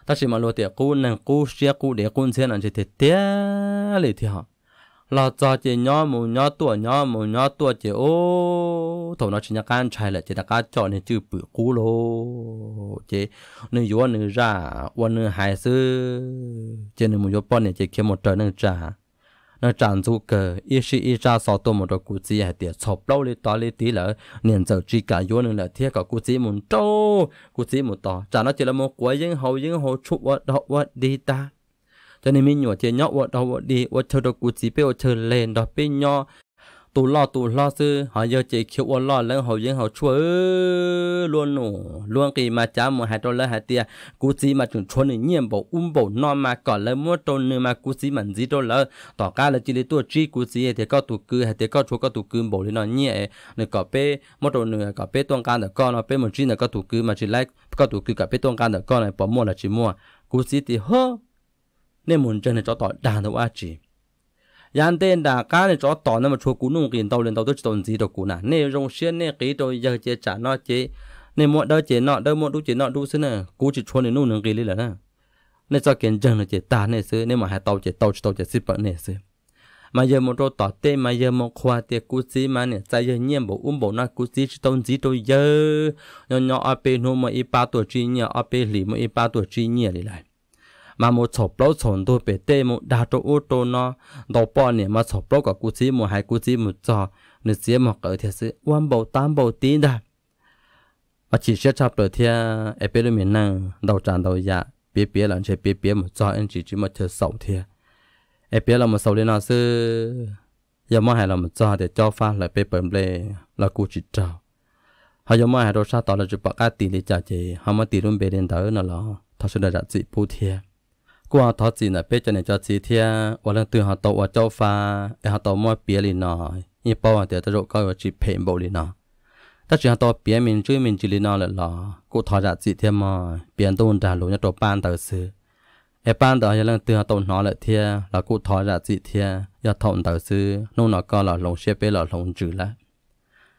ta chỉ mà lo tiền cú nên cú xe cú để cú xe là chỉ thế thế lì thì họ lo cho chị nhỏ mù nhỏ tua nhỏ mù nhỏ tua chị ô thầu nó chỉ nhắc can chạy lại chị đã cá chọn nên chữ bự cú lô chị nên yếu nên ra quan nên hại sư chị nên mù yếu bọn này chị kiếm một trời nên trả nên trả dù cờ ít sĩ ít ra sáu tuổi một đôi cú chỉ hay tiệt sọp lâu lên to lên tí lỡ nên giờ chỉ cả yếu nên là thiết cả cú chỉ muốn trâu cú chỉ muốn to trả nó chỉ là một quả dân hậu dân hậu chụp vật hậu vật đi ta cho nên mình nhỏ chơi nhỏ vợ đâu vợ đi vợ chơi được cú chỉ bé vợ chơi lên đó bé nhỏ tụ lo tụ lo sư họ giờ chỉ kêu vợ lo lên họ dân họ chua luôn nổ luôn kỳ mà chả một hai đôi lỡ hai tia cú chỉ mà chuẩn chuẩn này nhiệm bộ um bộ non mà còn lấy mua đồ nữa mà cú chỉ mình gì đôi lỡ tỏ ca là chỉ lấy tua chỉ cú chỉ thì có tụ cư hay thì có chua có tụ cư bộ lên nó nhẹ này có bé mua đồ nữa có bé tuang can được con nó bé một chỉ là có tụ cư mà chỉ lấy có tụ cư cả bé tuang can được con này bỏ mua là chỉ mua cú chỉ thì hơ nên muốn chân này cho tỏi đàn đâu a chỉ yan tên đã cá này cho tỏi nên mà chua cú nung kiện tàu lên tàu chỉ tồn gì được cú nà nên rong xiên nên ký tôi giờ chế trả nó chế nên mọi đôi chế nọ đôi mọi đu chế nọ đu xí nè cú chỉ chua nên nung nung kỳ là nè nên cho kiện chân này chế ta này xí nên mà hai tàu chế tàu chế tàu chế xí bận này xí mà giờ một chỗ tỏ tê mà giờ một khoa tê cú xí mà nè tại giờ nhiệm bộ um bộ na cú xí tông gì tôi giờ nhỏ nhỏ ở bên hôm mà ba tuổi chi nhỉ ở bên lì mà ba tuổi chi nhỉ lại mà một sổ bố sổn tôi bể tê một đa trô ô tô nó đồ bò nè mà sổ bố cả cú chí một hai cú chí một trò nửa chí một cỡ thì sự quan bầu tam bầu tí đà mà chỉ sẽ chập rồi thì em biết được mình năng đầu tràn đầu dạ biết biết là sẽ biết biết một trò anh chỉ chỉ một chơi sầu thì em biết là một sầu lên nó sư giờ mà hay là một trò để pha lại bê bẩm lê là cú trào họ giờ mà hay đồ sa tỏ là chụp bạc cá tỷ để trả chị họ mà tỷ luôn bê đến tới nó là thật sự là giá trị bù thiệt qua thọ chỉ là bé cho nên cho chỉ thia và lần từ họ tàu và châu pha để họ tàu mua bia liền nọ như bao hàng để tôi rồi coi và chỉ phèn bộ liền nọ ta chỉ họ tàu bia mình chơi mình chỉ liền nọ là lọ cụ thọ ra chỉ thia mà bia tôi đã lối nhà tàu ban tàu sư ở ban tàu giờ lần từ họ tàu nọ lại thia là cụ thọ ra chỉ thia giờ thọ tàu sư nô nọ coi là lồng xe bé là lồng chữ lá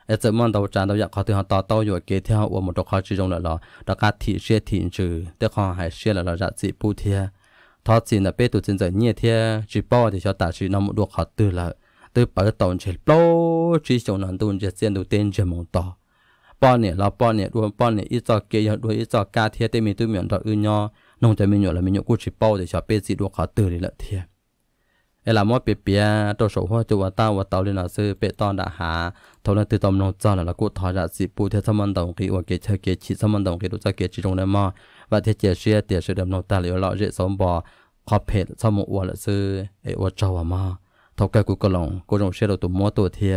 ở chỗ mòn tàu tràn tàu họ từ họ tàu tàu rồi kế theo của một trò khó là lọ đó cả thị xe thị chữ để họ là lọ ra chỉ bu thia thọ chỉ là bé tụi chân giờ nhẹ thế chỉ bỏ thì cho ta chỉ nằm được hạt từ là từ bờ tàu chỉ lo chỉ chồng nàng tuôn chỉ xem được tên chỉ mong to bỏ nè là bỏ nè đuôi bỏ nè ít cho kia rồi đuôi ít cho cá thế tên mình tụi miệng đó ư nhau nông cho mình nhọ là mình nhọ cú chỉ bỏ thì cho bé chỉ được hạt từ là thế ấy là mỗi bé bé tôi sổ hoa chùa tao và tàu lên là sư bé to đã hạ thầu là từ tầm nông cho là là cú thọ ra chỉ bù theo thăm đồng kỳ và kế chơi kế chỉ thăm đồng kỳ đồ cho kế chỉ trong đấy mà ประเทศเจเชียเตียชื่อดำนตาเหลียวเลาเจสมบอขอบเพจสมุอวละซื้อไอวจาวามาทกแกกูกลงกูจงเชื่อตัวมัวตัวเทีย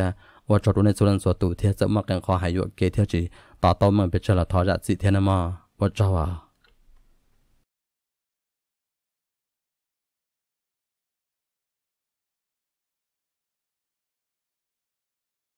ว่าจอดในสุรันสวตูเทียจะมาแกงคอหายุยเกเทียจีต่อต้อมเมือเป็นเชลทอจัดสิเทนมาว่าจาวา